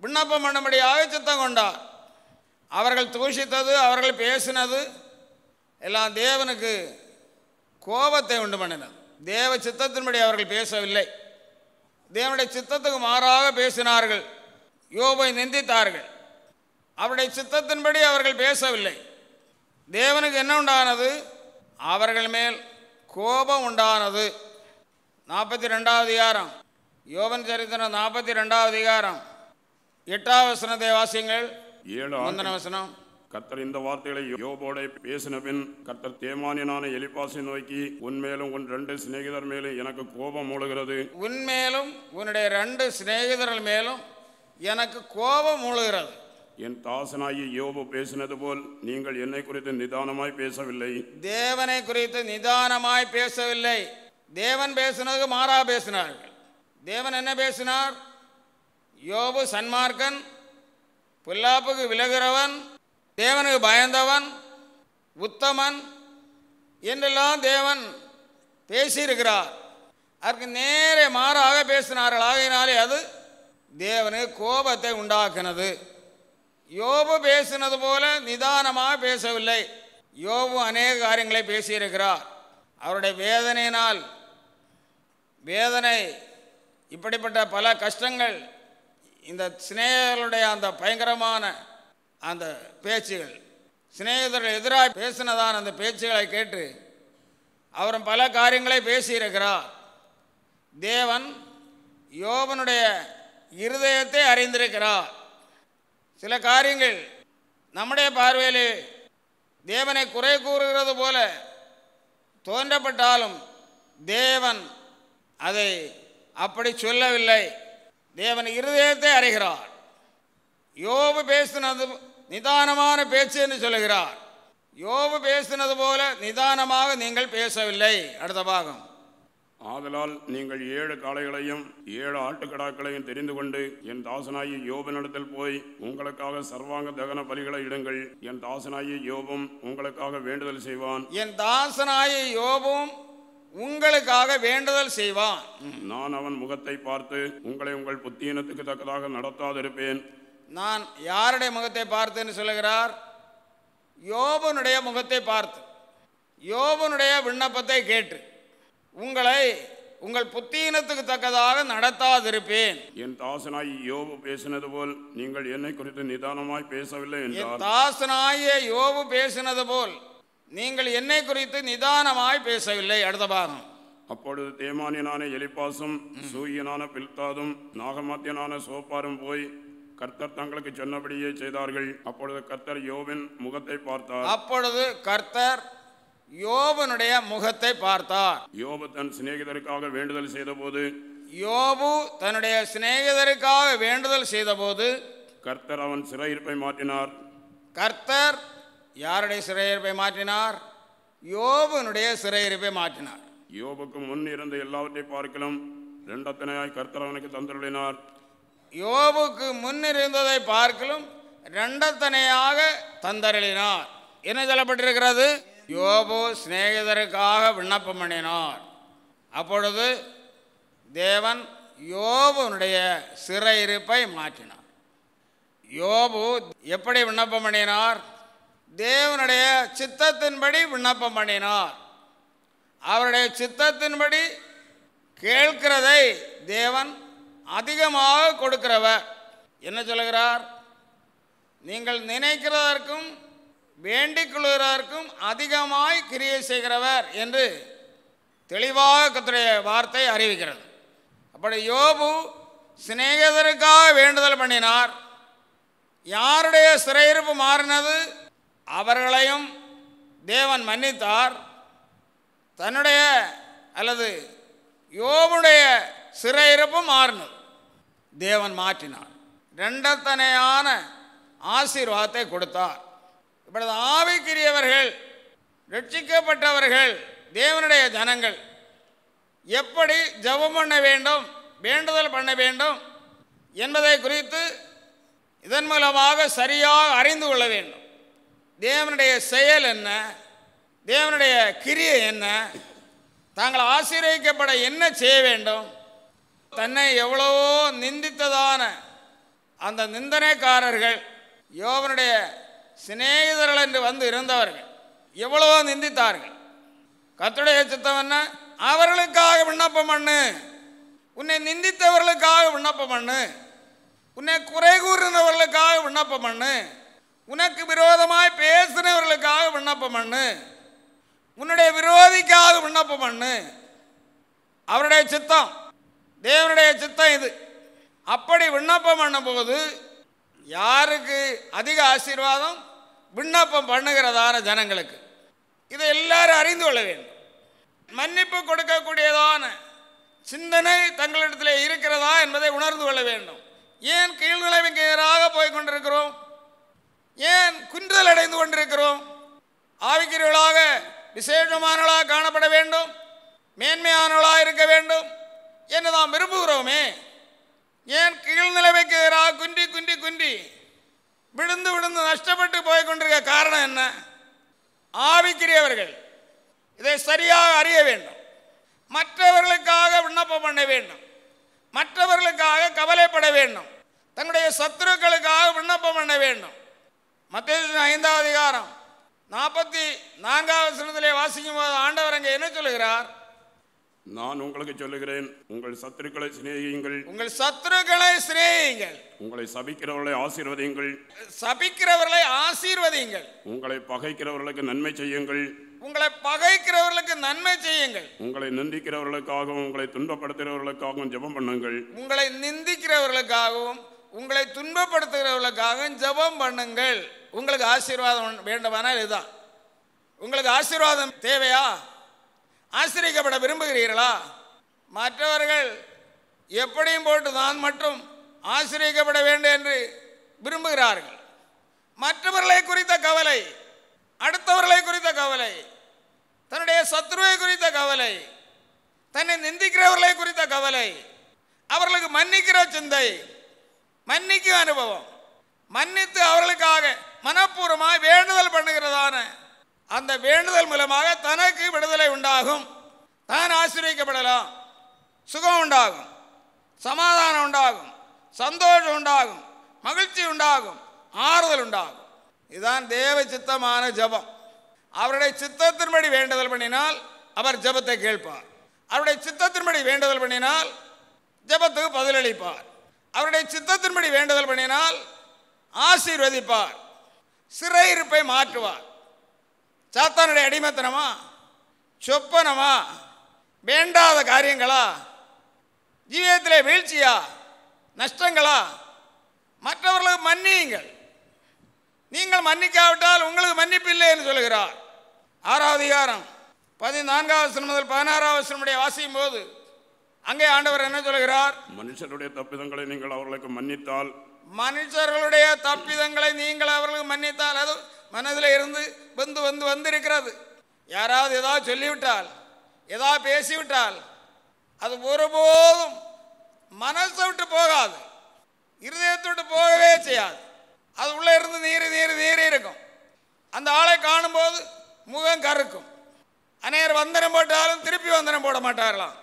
விண்ணப்பம் பண்ணும்படியாக சித்தம் கொண்டார் அவர்கள் தூஷித்தது அவர்கள் பேசினது எல்லாம் தேவனுக்கு கோபத்தை உண்டு பண்ணினது தேவ சித்தத்தின்படி அவர்கள் பேசவில்லை தேவனுடைய சித்தத்துக்கு மாறாக பேசினார்கள் யோபை நிந்தித்தார்கள் அவருடைய சித்தத்தின்படி அவர்கள் பேசவில்லை தேவனுக்கு என்ன உண்டானது அவர்கள் மேல் கோபம் உண்டானது நாற்பத்தி ரெண்டாவது அதிகாரம் யோவன் சரித்திரம் நாற்பத்தி ரெண்டாவது அதிகாரம் எட்டாவது வசனத்தை வாசியங்கள் ஏழு ஆந்தன வசனம் கர்த்தர் இந்த வார்த்தைகளை யோபோட பேசின பின் கர்த்தர் தேமானியனான எலிபாசை நோக்கி உன்மேலும் உன் ரெண்டு சிநேகிதர் மேலும் எனக்கு கோபம் மூழுகிறது உன்மேலும் உன்னுடைய ரெண்டு சிநேகிதர்கள் மேலும் எனக்கு கோபம் மூழுகிறது என் தாசனாகி யோபு பேசினது போல் நீங்கள் என்னை குறித்து நிதானமாய் பேசவில்லை தேவனை குறித்து நிதானமாய் பேசவில்லை தேவன் பேசினது மாறா பேசினார்கள் தேவன் என்ன பேசினார் யோபு சன்மார்க்கன் புல்லாப்புக்கு விலகிறவன் தேவனுக்கு பயந்தவன் உத்தமன் என்றெல்லாம் தேவன் பேசியிருக்கிறார் அதற்கு நேரே மாறாக பேசினார்கள் ஆகையினாலே அது தேவனுக்கு கோபத்தை உண்டாக்கினது யோபு பேசினது போல நிதானமாக பேசவில்லை யோபு அநேக காரியங்களை பேசியிருக்கிறார் அவருடைய வேதனையினால் வேதனை இப்படிப்பட்ட பல கஷ்டங்கள் இந்த சிநேகருடைய அந்த பயங்கரமான அந்த பேச்சுகள் சிநேகிதர்கள் எதிராக பேசினதான் அந்த பேச்சுகளை கேட்டு அவரும் பல காரியங்களை பேசியிருக்கிறார் தேவன் யோபனுடைய இருதயத்தை அறிந்திருக்கிறார் சில காரியங்கள் நம்முடைய பார்வையில் தேவனை குறை கூறுகிறது போல தோன்றப்பட்டாலும் தேவன் அதை அப்படி சொல்லவில்லை தேவன் இருதயத்தை அறிகிறார் யோபு பேசினது நிதானமான பேச்சு என்று சொல்லுகிறார் யோபு பேசினது போல நிதானமாக நீங்கள் பேசவில்லை அடுத்த பாகம் ஆதலால் நீங்கள் ஏழு காளைகளையும் ஏழு ஆட்டுக்கடாக்களையும் தெரிந்து கொண்டு என் தாசனாயி யோபனிடத்தில் போய் உங்களுக்காக சர்வாங்க தகன பலிகளை இடுங்கள் என் தாசனாயி யோபும் உங்களுக்காக வேண்டுதல் செய்வான் என் தாசனாயி யோபும் உங்களுக்காக வேண்டுதல் செய்வான் நான் அவன் முகத்தை பார்த்து உங்களை உங்கள் புத்தியினத்துக்கு தக்கதாக நடத்தாதிருப்பேன் நான் யாருடைய முகத்தை பார்த்துன்னு சொல்லுகிறார் யோபனுடைய முகத்தை பார்த்து யோபனுடைய விண்ணப்பத்தை கேட்டு உங்களை உங்கள் புத்தீனத்துக்கு தக்கதாக நடத்தாதிருப்பேன் என் தாசனாய் யோபு பேசினது போல் நீங்கள் என்னை குறித்து நிதானமாய் பேசவில்லை என்றார் தாசனாய யோபு பேசினது போல் நீங்கள் என்னை குறித்து நிதானமாய் பேசவில்லை அடுத்த பாகம் அப்பொழுது தேமானியனான எலிப்பாசும் சூரியனான பில்தாதும் நாகமாத்தியனான சோப்பாரும் போய் கர்த்தர் தங்களுக்கு சொன்னபடியே செய்தார்கள் அப்பொழுது கர்த்தர் யோவின் முகத்தை பார்த்தார் அப்பொழுது கர்த்தர் யோபனுடைய முகத்தை பார்த்தார் யோபு தன் சிநேகிதருக்காக வேண்டுதல் செய்தபோது யோபு தன்னுடைய சிநேகிதருக்காக வேண்டுதல் செய்தபோது கர்த்தர் அவன் சிறையிருப்பை மாற்றினார் கர்த்தர் யாருடைய சிறையிருப்பை மாற்றினார் யோபனுடைய சிறையிருப்பை மாற்றினார் யோபுக்கு முன் இருந்த எல்லாவற்றையும் பார்க்கலாம் ரெண்டத்தனையாய் கர்த்தரவனுக்கு தந்தருளினார் யோபுக்கு முன் இருந்ததை பார்க்கலும் ரெண்டத்தனையாக தந்தருளினார் என்ன சொல்லப்பட்டிருக்கிறது யோபு சிநேகிதருக்காக விண்ணப்பம் பண்ணினார் அப்பொழுது தேவன் யோபுனுடைய சிறையிருப்பை மாற்றினார் யோபு எப்படி விண்ணப்பம் பண்ணினார் தேவனுடைய சித்தத்தின்படி விண்ணப்பம் பண்ணினார் அவருடைய சித்தத்தின்படி கேட்கிறதை தேவன் அதிகமாக கொடுக்கிறவர் என்ன சொல்கிறார் நீங்கள் நினைக்கிறதற்கும் வேண்டிக் கொள்கிறதற்கும் அதிகமாய் கிரியை செய்கிறவர் என்று தெளிவாக கத்துடைய வார்த்தை அறிவிக்கிறது அப்படி யோபு சிநேகிதருக்காக வேண்டுதல் பண்ணினார் யாருடைய சிறையிருப்பு மாறினது அவர்களையும் தேவன் மன்னித்தார் தன்னுடைய அல்லது யோவுடைய சிறையிருப்பும் மாறினது தேவன் மாற்றினார் ரெண்டத்தனையான ஆசீர்வாதத்தை கொடுத்தார் இப்பொழுது ஆவிக்குரியவர்கள் ரட்சிக்கப்பட்டவர்கள் தேவனுடைய ஜனங்கள் எப்படி ஜபம் பண்ண வேண்டும் வேண்டுதல் பண்ண வேண்டும் என்பதை குறித்து இதன் மூலமாக சரியாக அறிந்து கொள்ள வேண்டும் தேவனுடைய செயல் என்ன தேவனுடைய கிரியை என்ன தாங்கள் ஆசீர்வதிக்கப்பட என்ன செய்ய வேண்டும் தன்னை எவ்வளவோ நிந்தித்ததான அந்த நிந்தனைக்காரர்கள் யோவனுடைய சிநேகிதர்கள் என்று வந்து இருந்தவர்கள் எவ்வளவோ நிந்தித்தார்கள் கத்துடைய சித்தம் என்ன அவர்களுக்காக விண்ணப்பம் பண்ணு உன்னை நிந்தித்தவர்களுக்காக விண்ணப்பம் பண்ணு உன்னை குறை கூறினவர்களுக்காக விண்ணப்பம் பண்ணு உனக்கு விரோதமாய் பேசினவர்களுக்காக விண்ணப்பம் பண்ணு உன்னுடைய விரோதிக்காக விண்ணப்பம் பண்ணு அவருடைய சித்தம் தேவனுடைய சித்தம் இது அப்படி விண்ணப்பம் பண்ணும்போது யாருக்கு அதிக ஆசீர்வாதம் விண்ணப்பம் பண்ணுகிறதான ஜனங்களுக்கு இதை எல்லாரும் அறிந்து கொள்ள வேண்டும் மன்னிப்பு கொடுக்கக்கூடியதான சிந்தனை தங்களிடத்தில் இருக்கிறதா என்பதை உணர்ந்து கொள்ள வேண்டும் ஏன் கீழ்நிலைமைக்கு எதிராக போய் கொண்டிருக்கிறோம் ஏன் குன்றல் அடைந்து கொண்டிருக்கிறோம் ஆவிக்கிறவர்களாக விசேஷமானவளாக காணப்பட வேண்டும் மேன்மையானவளாக இருக்க வேண்டும் என்று நாம் விரும்புகிறோமே ஏன் நிலைமைக்கு எதிராக குன்றி குன்றி குன்றி விழுந்து விழுந்து நஷ்டப்பட்டு போய் கொண்டிருக்க காரணம் என்ன ஆவிக்கிறியவர்கள் இதை சரியாக அறிய வேண்டும் மற்றவர்களுக்காக விண்ணப்பம் பண்ண வேண்டும் மற்றவர்களுக்காக கவலைப்பட வேண்டும் தன்னுடைய சத்துருக்களுக்காக விண்ணப்பம் பண்ண வேண்டும் மத்திய ஐந்தாவது அதிகாரம் நாற்பத்தி நான்காவது சிறந்திலே வாசிக்கும் போது ஆண்டவர் அங்கே என்ன சொல்லுகிறார் நான் உங்களுக்கு சொல்லுகிறேன் உங்கள் சத்துருக்களை சிநேகியுங்கள் உங்கள் சத்துருக்களை சிநேகியுங்கள் உங்களை சபிக்கிறவர்களை ஆசீர்வதியுங்கள் சபிக்கிறவர்களை ஆசீர்வதியுங்கள் உங்களை பகைக்கிறவர்களுக்கு நன்மை செய்யுங்கள் உங்களை பகைக்கிறவர்களுக்கு நன்மை செய்யுங்கள் உங்களை நிந்திக்கிறவர்களுக்காகவும் உங்களை துன்பப்படுத்துகிறவர்களுக்காகவும் ஜெபம் பண்ணுங்கள் உங்களை நிந்திக்கிறவர்களுக்காகவும் உங்களை துன்பப்படுத்துகிறவர்களுக்காக ஜபம் பண்ணுங்கள் உங்களுக்கு ஆசீர்வாதம் வேண்டுமானால் இதுதான் உங்களுக்கு ஆசீர்வாதம் தேவையா ஆசிரியக்கப்பட விரும்புகிறீர்களா மற்றவர்கள் எப்படியும் போட்டு தான் மட்டும் ஆசிரியக்கப்பட வேண்டும் என்று விரும்புகிறார்கள் மற்றவர்களை குறித்த கவலை அடுத்தவர்களை குறித்த கவலை தன்னுடைய சத்ருவை குறித்த கவலை தன்னை நிந்திக்கிறவர்களை குறித்த கவலை அவர்களுக்கு மன்னிக்கிற சிந்தை மன்னிக்கும் அனுபவம் மன்னித்து அவர்களுக்காக மனப்பூர்வமாக வேண்டுதல் பண்ணுகிறதான அந்த வேண்டுதல் மூலமாக தனக்கு விடுதலை உண்டாகும் தான் ஆசிரியக்கப்படலாம் சுகம் உண்டாகும் சமாதானம் உண்டாகும் சந்தோஷம் உண்டாகும் மகிழ்ச்சி உண்டாகும் ஆறுதல் உண்டாகும் இதுதான் தேவ சித்தமான ஜபம் அவருடைய சித்தத்தின்படி வேண்டுதல் பண்ணினால் அவர் ஜபத்தை கேட்பார் அவருடைய சித்தத்தின்படி வேண்டுதல் பண்ணினால் ஜபத்துக்கு பதிலளிப்பார் அவருடைய சித்தத்தின்படி வேண்டுதல் பண்ணினால் ஆசீர்வதிப்பார் சிறையிருப்பை மாற்றுவார் சாத்தானுடைய அடிமத்தனமா சொப்பனமா வேண்டாத காரியங்களா ஜீவியத்திலே வீழ்ச்சியா நஷ்டங்களா மற்றவர்களுக்கு மன்னியுங்கள் நீங்கள் மன்னிக்காவிட்டால் உங்களுக்கு மன்னிப்பு இல்லை என்று சொல்கிறார் ஆறாவது அதிகாரம் பதினான்காவது முதல் பதினாறாவது வாசிக்கும் போது அங்கே ஆண்டவர் என்ன சொல்கிறார் மனுஷருடைய தப்பிதங்களை நீங்கள் அவர்களுக்கு மன்னித்தால் மனுஷர்களுடைய தப்பிதங்களை நீங்கள் அவர்களுக்கு மன்னித்தால் அது மனதில் இருந்து வந்து வந்து வந்திருக்கிறது யாராவது ஏதாவது சொல்லிவிட்டால் ஏதாவது பேசிவிட்டால் அது ஒருபோதும் மனசை விட்டு போகாது இருதயத்தை விட்டு போகவே செய்யாது அது உள்ளே இருந்து நீர் நீர் நீர் இருக்கும் அந்த ஆளை காணும்போது முகம் கருக்கும் அநேர் வந்தனம் போட்டாலும் திருப்பி வந்தனம் போட மாட்டார்களாம்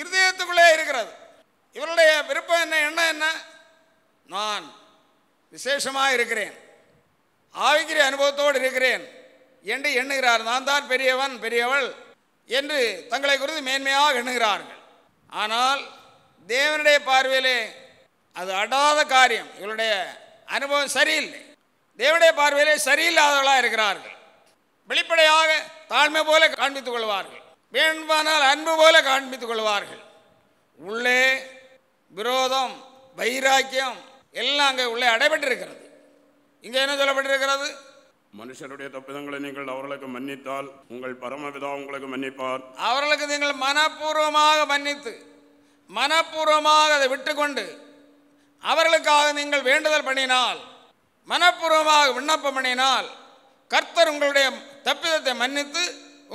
இருதயத்துக்குள்ளே இருக்கிறது இவருடைய விருப்பம் என்ன என்ன என்ன நான் விசேஷமாக இருக்கிறேன் ஆவிக்கிற அனுபவத்தோடு இருக்கிறேன் என்று எண்ணுகிறார் நான் தான் பெரியவன் பெரியவள் என்று தங்களை குறித்து மேன்மையாக எண்ணுகிறார்கள் ஆனால் தேவனுடைய பார்வையிலே அது அடாத காரியம் இவருடைய அனுபவம் சரியில்லை தேவனுடைய பார்வையிலே சரியில்லாதவளாக இருக்கிறார்கள் வெளிப்படையாக தாழ்மை போல காண்பித்துக் கொள்வார்கள் வேண்டுமானால் அன்பு போல காண்பித்துக் கொள்வார்கள் உள்ளே விரோதம் வைராக்கியம் எல்லாம் அங்கே உள்ளே அடைபட்டிருக்கிறது இங்கே என்ன சொல்லப்பட்டிருக்கிறது மனுஷருடைய தப்பிதங்களை நீங்கள் அவர்களுக்கு மன்னித்தால் உங்கள் பரமபிதா உங்களுக்கு மன்னிப்பார் அவர்களுக்கு நீங்கள் மனப்பூர்வமாக மன்னித்து மனப்பூர்வமாக அதை விட்டுக்கொண்டு அவர்களுக்காக நீங்கள் வேண்டுதல் பண்ணினால் மனப்பூர்வமாக விண்ணப்பம் பண்ணினால் கர்த்தர் உங்களுடைய தப்பிதத்தை மன்னித்து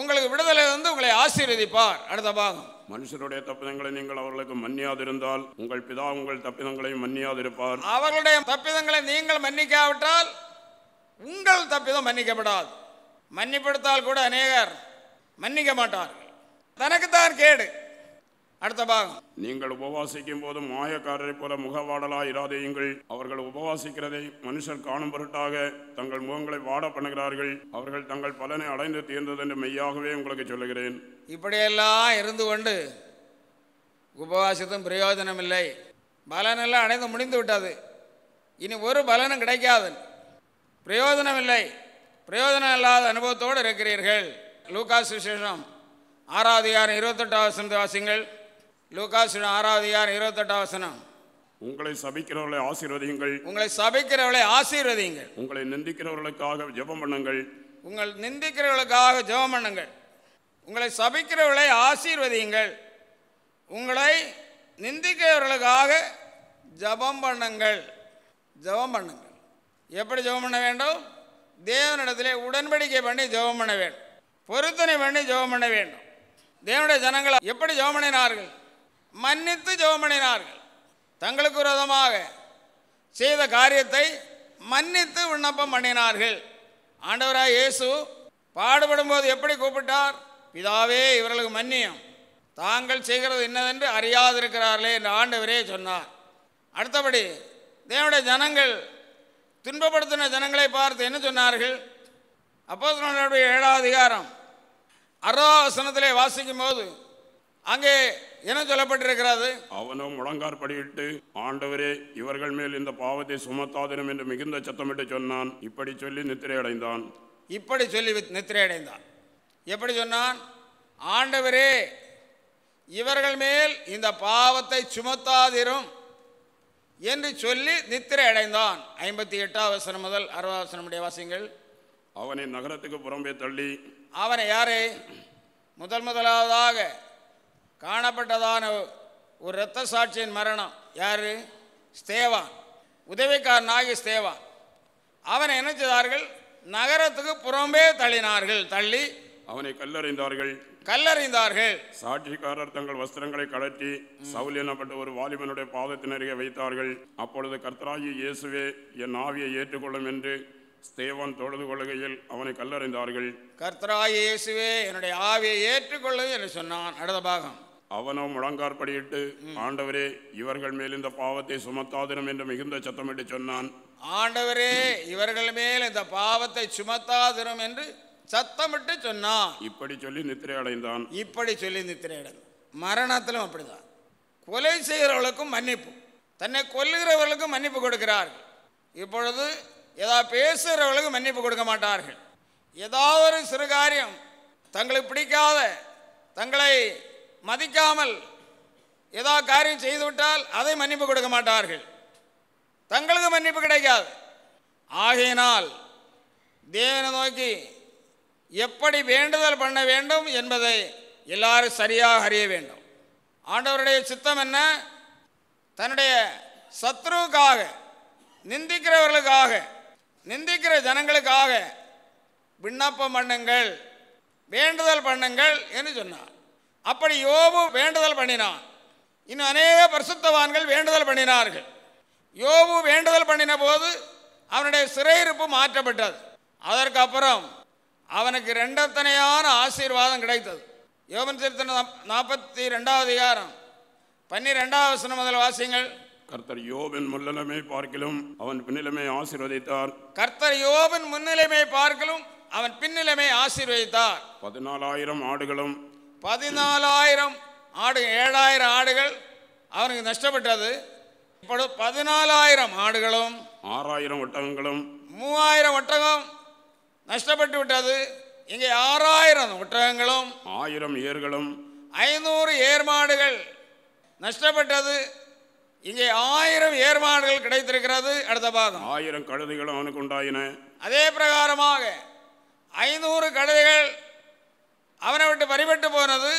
உங்களுக்கு விடுதலை வந்து உங்களை ஆசீர்வதிப்பார் அடுத்த பாகம் மனுஷருடைய தப்பிதங்களை நீங்கள் அவர்களுக்கு மன்னியாதிருந்தால் உங்கள் பிதா உங்கள் தப்பிதங்களையும் மன்னியாதிருப்பார் அவர்களுடைய தப்பிதங்களை நீங்கள் மன்னிக்காவிட்டால் உங்கள் தப்பிதம் மன்னிக்கப்படாது மன்னிப்படுத்தால் கூட அநேகர் மன்னிக்க மாட்டார்கள் தனக்குத்தான் கேடு அடுத்த பாகம் நீங்கள் உபவாசிக்கும் போது மாயக்காரரை போல முகவாடலா இராதேயுங்கள் அவர்கள் உபவாசிக்கிறதை மனுஷர் காணும் பொருட்டாக தங்கள் முகங்களை வாட பண்ணுகிறார்கள் அவர்கள் தங்கள் பலனை அடைந்து தீர்ந்தது என்று மெய்யாகவே உங்களுக்கு சொல்லுகிறேன் இப்படியெல்லாம் இருந்து கொண்டு உபவாசத்தும் பிரயோஜனம் இல்லை பலனெல்லாம் அடைந்து முடிந்து விட்டது இனி ஒரு பலனும் கிடைக்காது பிரயோஜனம் இல்லை பிரயோஜனம் இல்லாத அனுபவத்தோடு இருக்கிறீர்கள் லூகாஸ் விசேஷம் ஆறாவது அதிகாரம் இருபத்தெட்டாவது வாசிங்கள் லூகாசுடன் ஆறாவது யார் இருபத்தெட்டாம் வசனம் உங்களை சபிக்கிறவர்களை ஆசீர்வதிங்கள் உங்களை சபிக்கிறவர்களை ஆசீர்வதிங்கள் உங்களை நிந்திக்கிறவர்களுக்காக ஜெபம் பண்ணுங்கள் உங்கள் நிந்திக்கிறவர்களுக்காக ஜெபம் பண்ணுங்கள் உங்களை சபிக்கிறவர்களை ஆசீர்வதியுங்கள் உங்களை நிந்திக்கிறவர்களுக்காக ஜபம் பண்ணுங்கள் ஜபம் பண்ணுங்கள் எப்படி ஜெபம் பண்ண வேண்டும் தேவனிடத்தில் உடன்படிக்கை பண்ணி ஜெபம் பண்ண வேண்டும் பொருத்தனை பண்ணி ஜெபம் பண்ண வேண்டும் தேவனுடைய ஜனங்களை எப்படி ஜெபம் பண்ணினார்கள் மன்னித்து ஜெபமணினார்கள் தங்களுக்கு விரோதமாக செய்த காரியத்தை மன்னித்து விண்ணப்பம் பண்ணினார்கள் ஆண்டவராக இயேசு பாடுபடும் போது எப்படி கூப்பிட்டார் பிதாவே இவர்களுக்கு மன்னியம் தாங்கள் செய்கிறது என்னதென்று அறியாதிருக்கிறார்களே என்று ஆண்டவரே சொன்னார் அடுத்தபடி தேவனுடைய ஜனங்கள் துன்பப்படுத்தின ஜனங்களை பார்த்து என்ன சொன்னார்கள் அப்போ ஏழாவது அதிகாரம் அறுபதாம் வசனத்திலே வாசிக்கும் போது அங்கே என்ன சொல்லப்பட்டிருக்கிறது அவனும் முழங்காற்படியிட்டு ஆண்டவரே இவர்கள் மேல் இந்த பாவத்தை சுமத்தாதிரும் என்று மிகுந்த சத்தமிட்டு சொன்னான் இப்படி சொல்லி நித்திரை அடைந்தான் இப்படி சொல்லி நித்திரை அடைந்தான் எப்படி சொன்னான் ஆண்டவரே இவர்கள் மேல் இந்த பாவத்தை சுமத்தாதிரும் என்று சொல்லி நித்திரை அடைந்தான் ஐம்பத்தி எட்டாம் வசனம் முதல் அறுபதாவது வசனமுடைய வாசியங்கள் அவனை நகரத்துக்கு புறம்பே தள்ளி அவனை யாரே முதல் முதலாவதாக காணப்பட்டதான ஒரு இரத்த சாட்சியின் மரணம் யார் ஸ்தேவான் உதவிக்காரனாகி ஸ்தேவான் அவனை என்ன செய்தார்கள் நகரத்துக்கு புறம்பே தள்ளினார்கள் தள்ளி அவனை கல்லறிந்தார்கள் கல்லறிந்தார்கள் சாட்சிக்காரர் தங்கள் வஸ்திரங்களை கலட்டி சவுல் எனப்பட்ட ஒரு வாலிபனுடைய பாதத்தினருகே வைத்தார்கள் அப்பொழுது கர்த்தராகி இயேசுவே என் ஆவியை ஏற்றுக்கொள்ளும் என்று ஸ்தேவான் தொழுது கொள்கையில் அவனை கல்லறிந்தார்கள் கர்த்தராகி இயேசுவே என்னுடைய ஆவியை ஏற்றுக்கொள்ளும் என்று சொன்னான் அடுத்த பாகம் அவனோ முழங்காற்படியிட்டு ஆண்டவரே இவர்கள் மேல் இந்த பாவத்தை சுமத்தாதிரும் என்று மிகுந்த சத்தமிட்டு சொன்னான் ஆண்டவரே இவர்கள் மேல் இந்த பாவத்தை சுமத்தாதிரும் என்று சத்தமிட்டு சொன்னான் இப்படி சொல்லி நித்திரை அடைந்தான் இப்படி சொல்லி நித்திரை அடைந்தான் மரணத்திலும் அப்படிதான் கொலை செய்கிறவர்களுக்கும் மன்னிப்பு தன்னை கொல்லுகிறவர்களுக்கும் மன்னிப்பு கொடுக்கிறார்கள் இப்பொழுது ஏதாவது பேசுகிறவர்களுக்கு மன்னிப்பு கொடுக்க மாட்டார்கள் ஏதாவது ஒரு சிறு காரியம் தங்களுக்கு பிடிக்காத தங்களை மதிக்காமல் ஏதோ காரியம் செய்துவிட்டால் அதை மன்னிப்பு கொடுக்க மாட்டார்கள் தங்களுக்கு மன்னிப்பு கிடைக்காது ஆகையினால் தேவனை நோக்கி எப்படி வேண்டுதல் பண்ண வேண்டும் என்பதை எல்லாரும் சரியாக அறிய வேண்டும் ஆண்டவருடைய சித்தம் என்ன தன்னுடைய சத்ருவுக்காக நிந்திக்கிறவர்களுக்காக நிந்திக்கிற ஜனங்களுக்காக விண்ணப்பம் பண்ணுங்கள் வேண்டுதல் பண்ணுங்கள் என்று சொன்னார் அப்படி யோபு வேண்டுதல் பண்ணினான் இன்னும் அநேக பரிசுத்தவான்கள் வேண்டுதல் பண்ணினார்கள் யோபு வேண்டுதல் பண்ணின போது அவனுடைய சிறையிருப்பு மாற்றப்பட்டது அதற்கப்புறம் அவனுக்கு ரெண்டத்தனையான ஆசீர்வாதம் கிடைத்தது யோபன் திருத்தன நாற்பத்தி ரெண்டாவது அதிகாரம் பன்னிரெண்டாவது வசனம் முதல் வாசியங்கள் கர்த்தர் யோபின் முன்னிலைமை பார்க்கலும் அவன் பின்னிலைமை ஆசீர்வதித்தார் கர்த்தர் யோபின் முன்னிலைமை பார்க்கலும் அவன் பின்னிலைமை ஆசீர்வதித்தார் பதினாலாயிரம் ஆடுகளும் பதினாலாயிரம் ஆடு ஏழாயிரம் ஆடுகள் அவனுக்கு நஷ்டப்பட்டது இப்பொழுது பதினாலாயிரம் ஆடுகளும் ஆறாயிரம் ஒட்டகங்களும் மூவாயிரம் ஒட்டகம் நஷ்டப்பட்டு விட்டது இங்கே ஆறாயிரம் ஒட்டகங்களும் ஆயிரம் ஏர்களும் ஐநூறு ஏர்மாடுகள் நஷ்டப்பட்டது இங்கே ஆயிரம் ஏர்மாடுகள் கிடைத்திருக்கிறது அடுத்த பாகம் ஆயிரம் கழுதைகளும் அவனுக்கு உண்டாயின அதே பிரகாரமாக ஐநூறு கழுதைகள் அவனை விட்டு பறிபட்டு போனது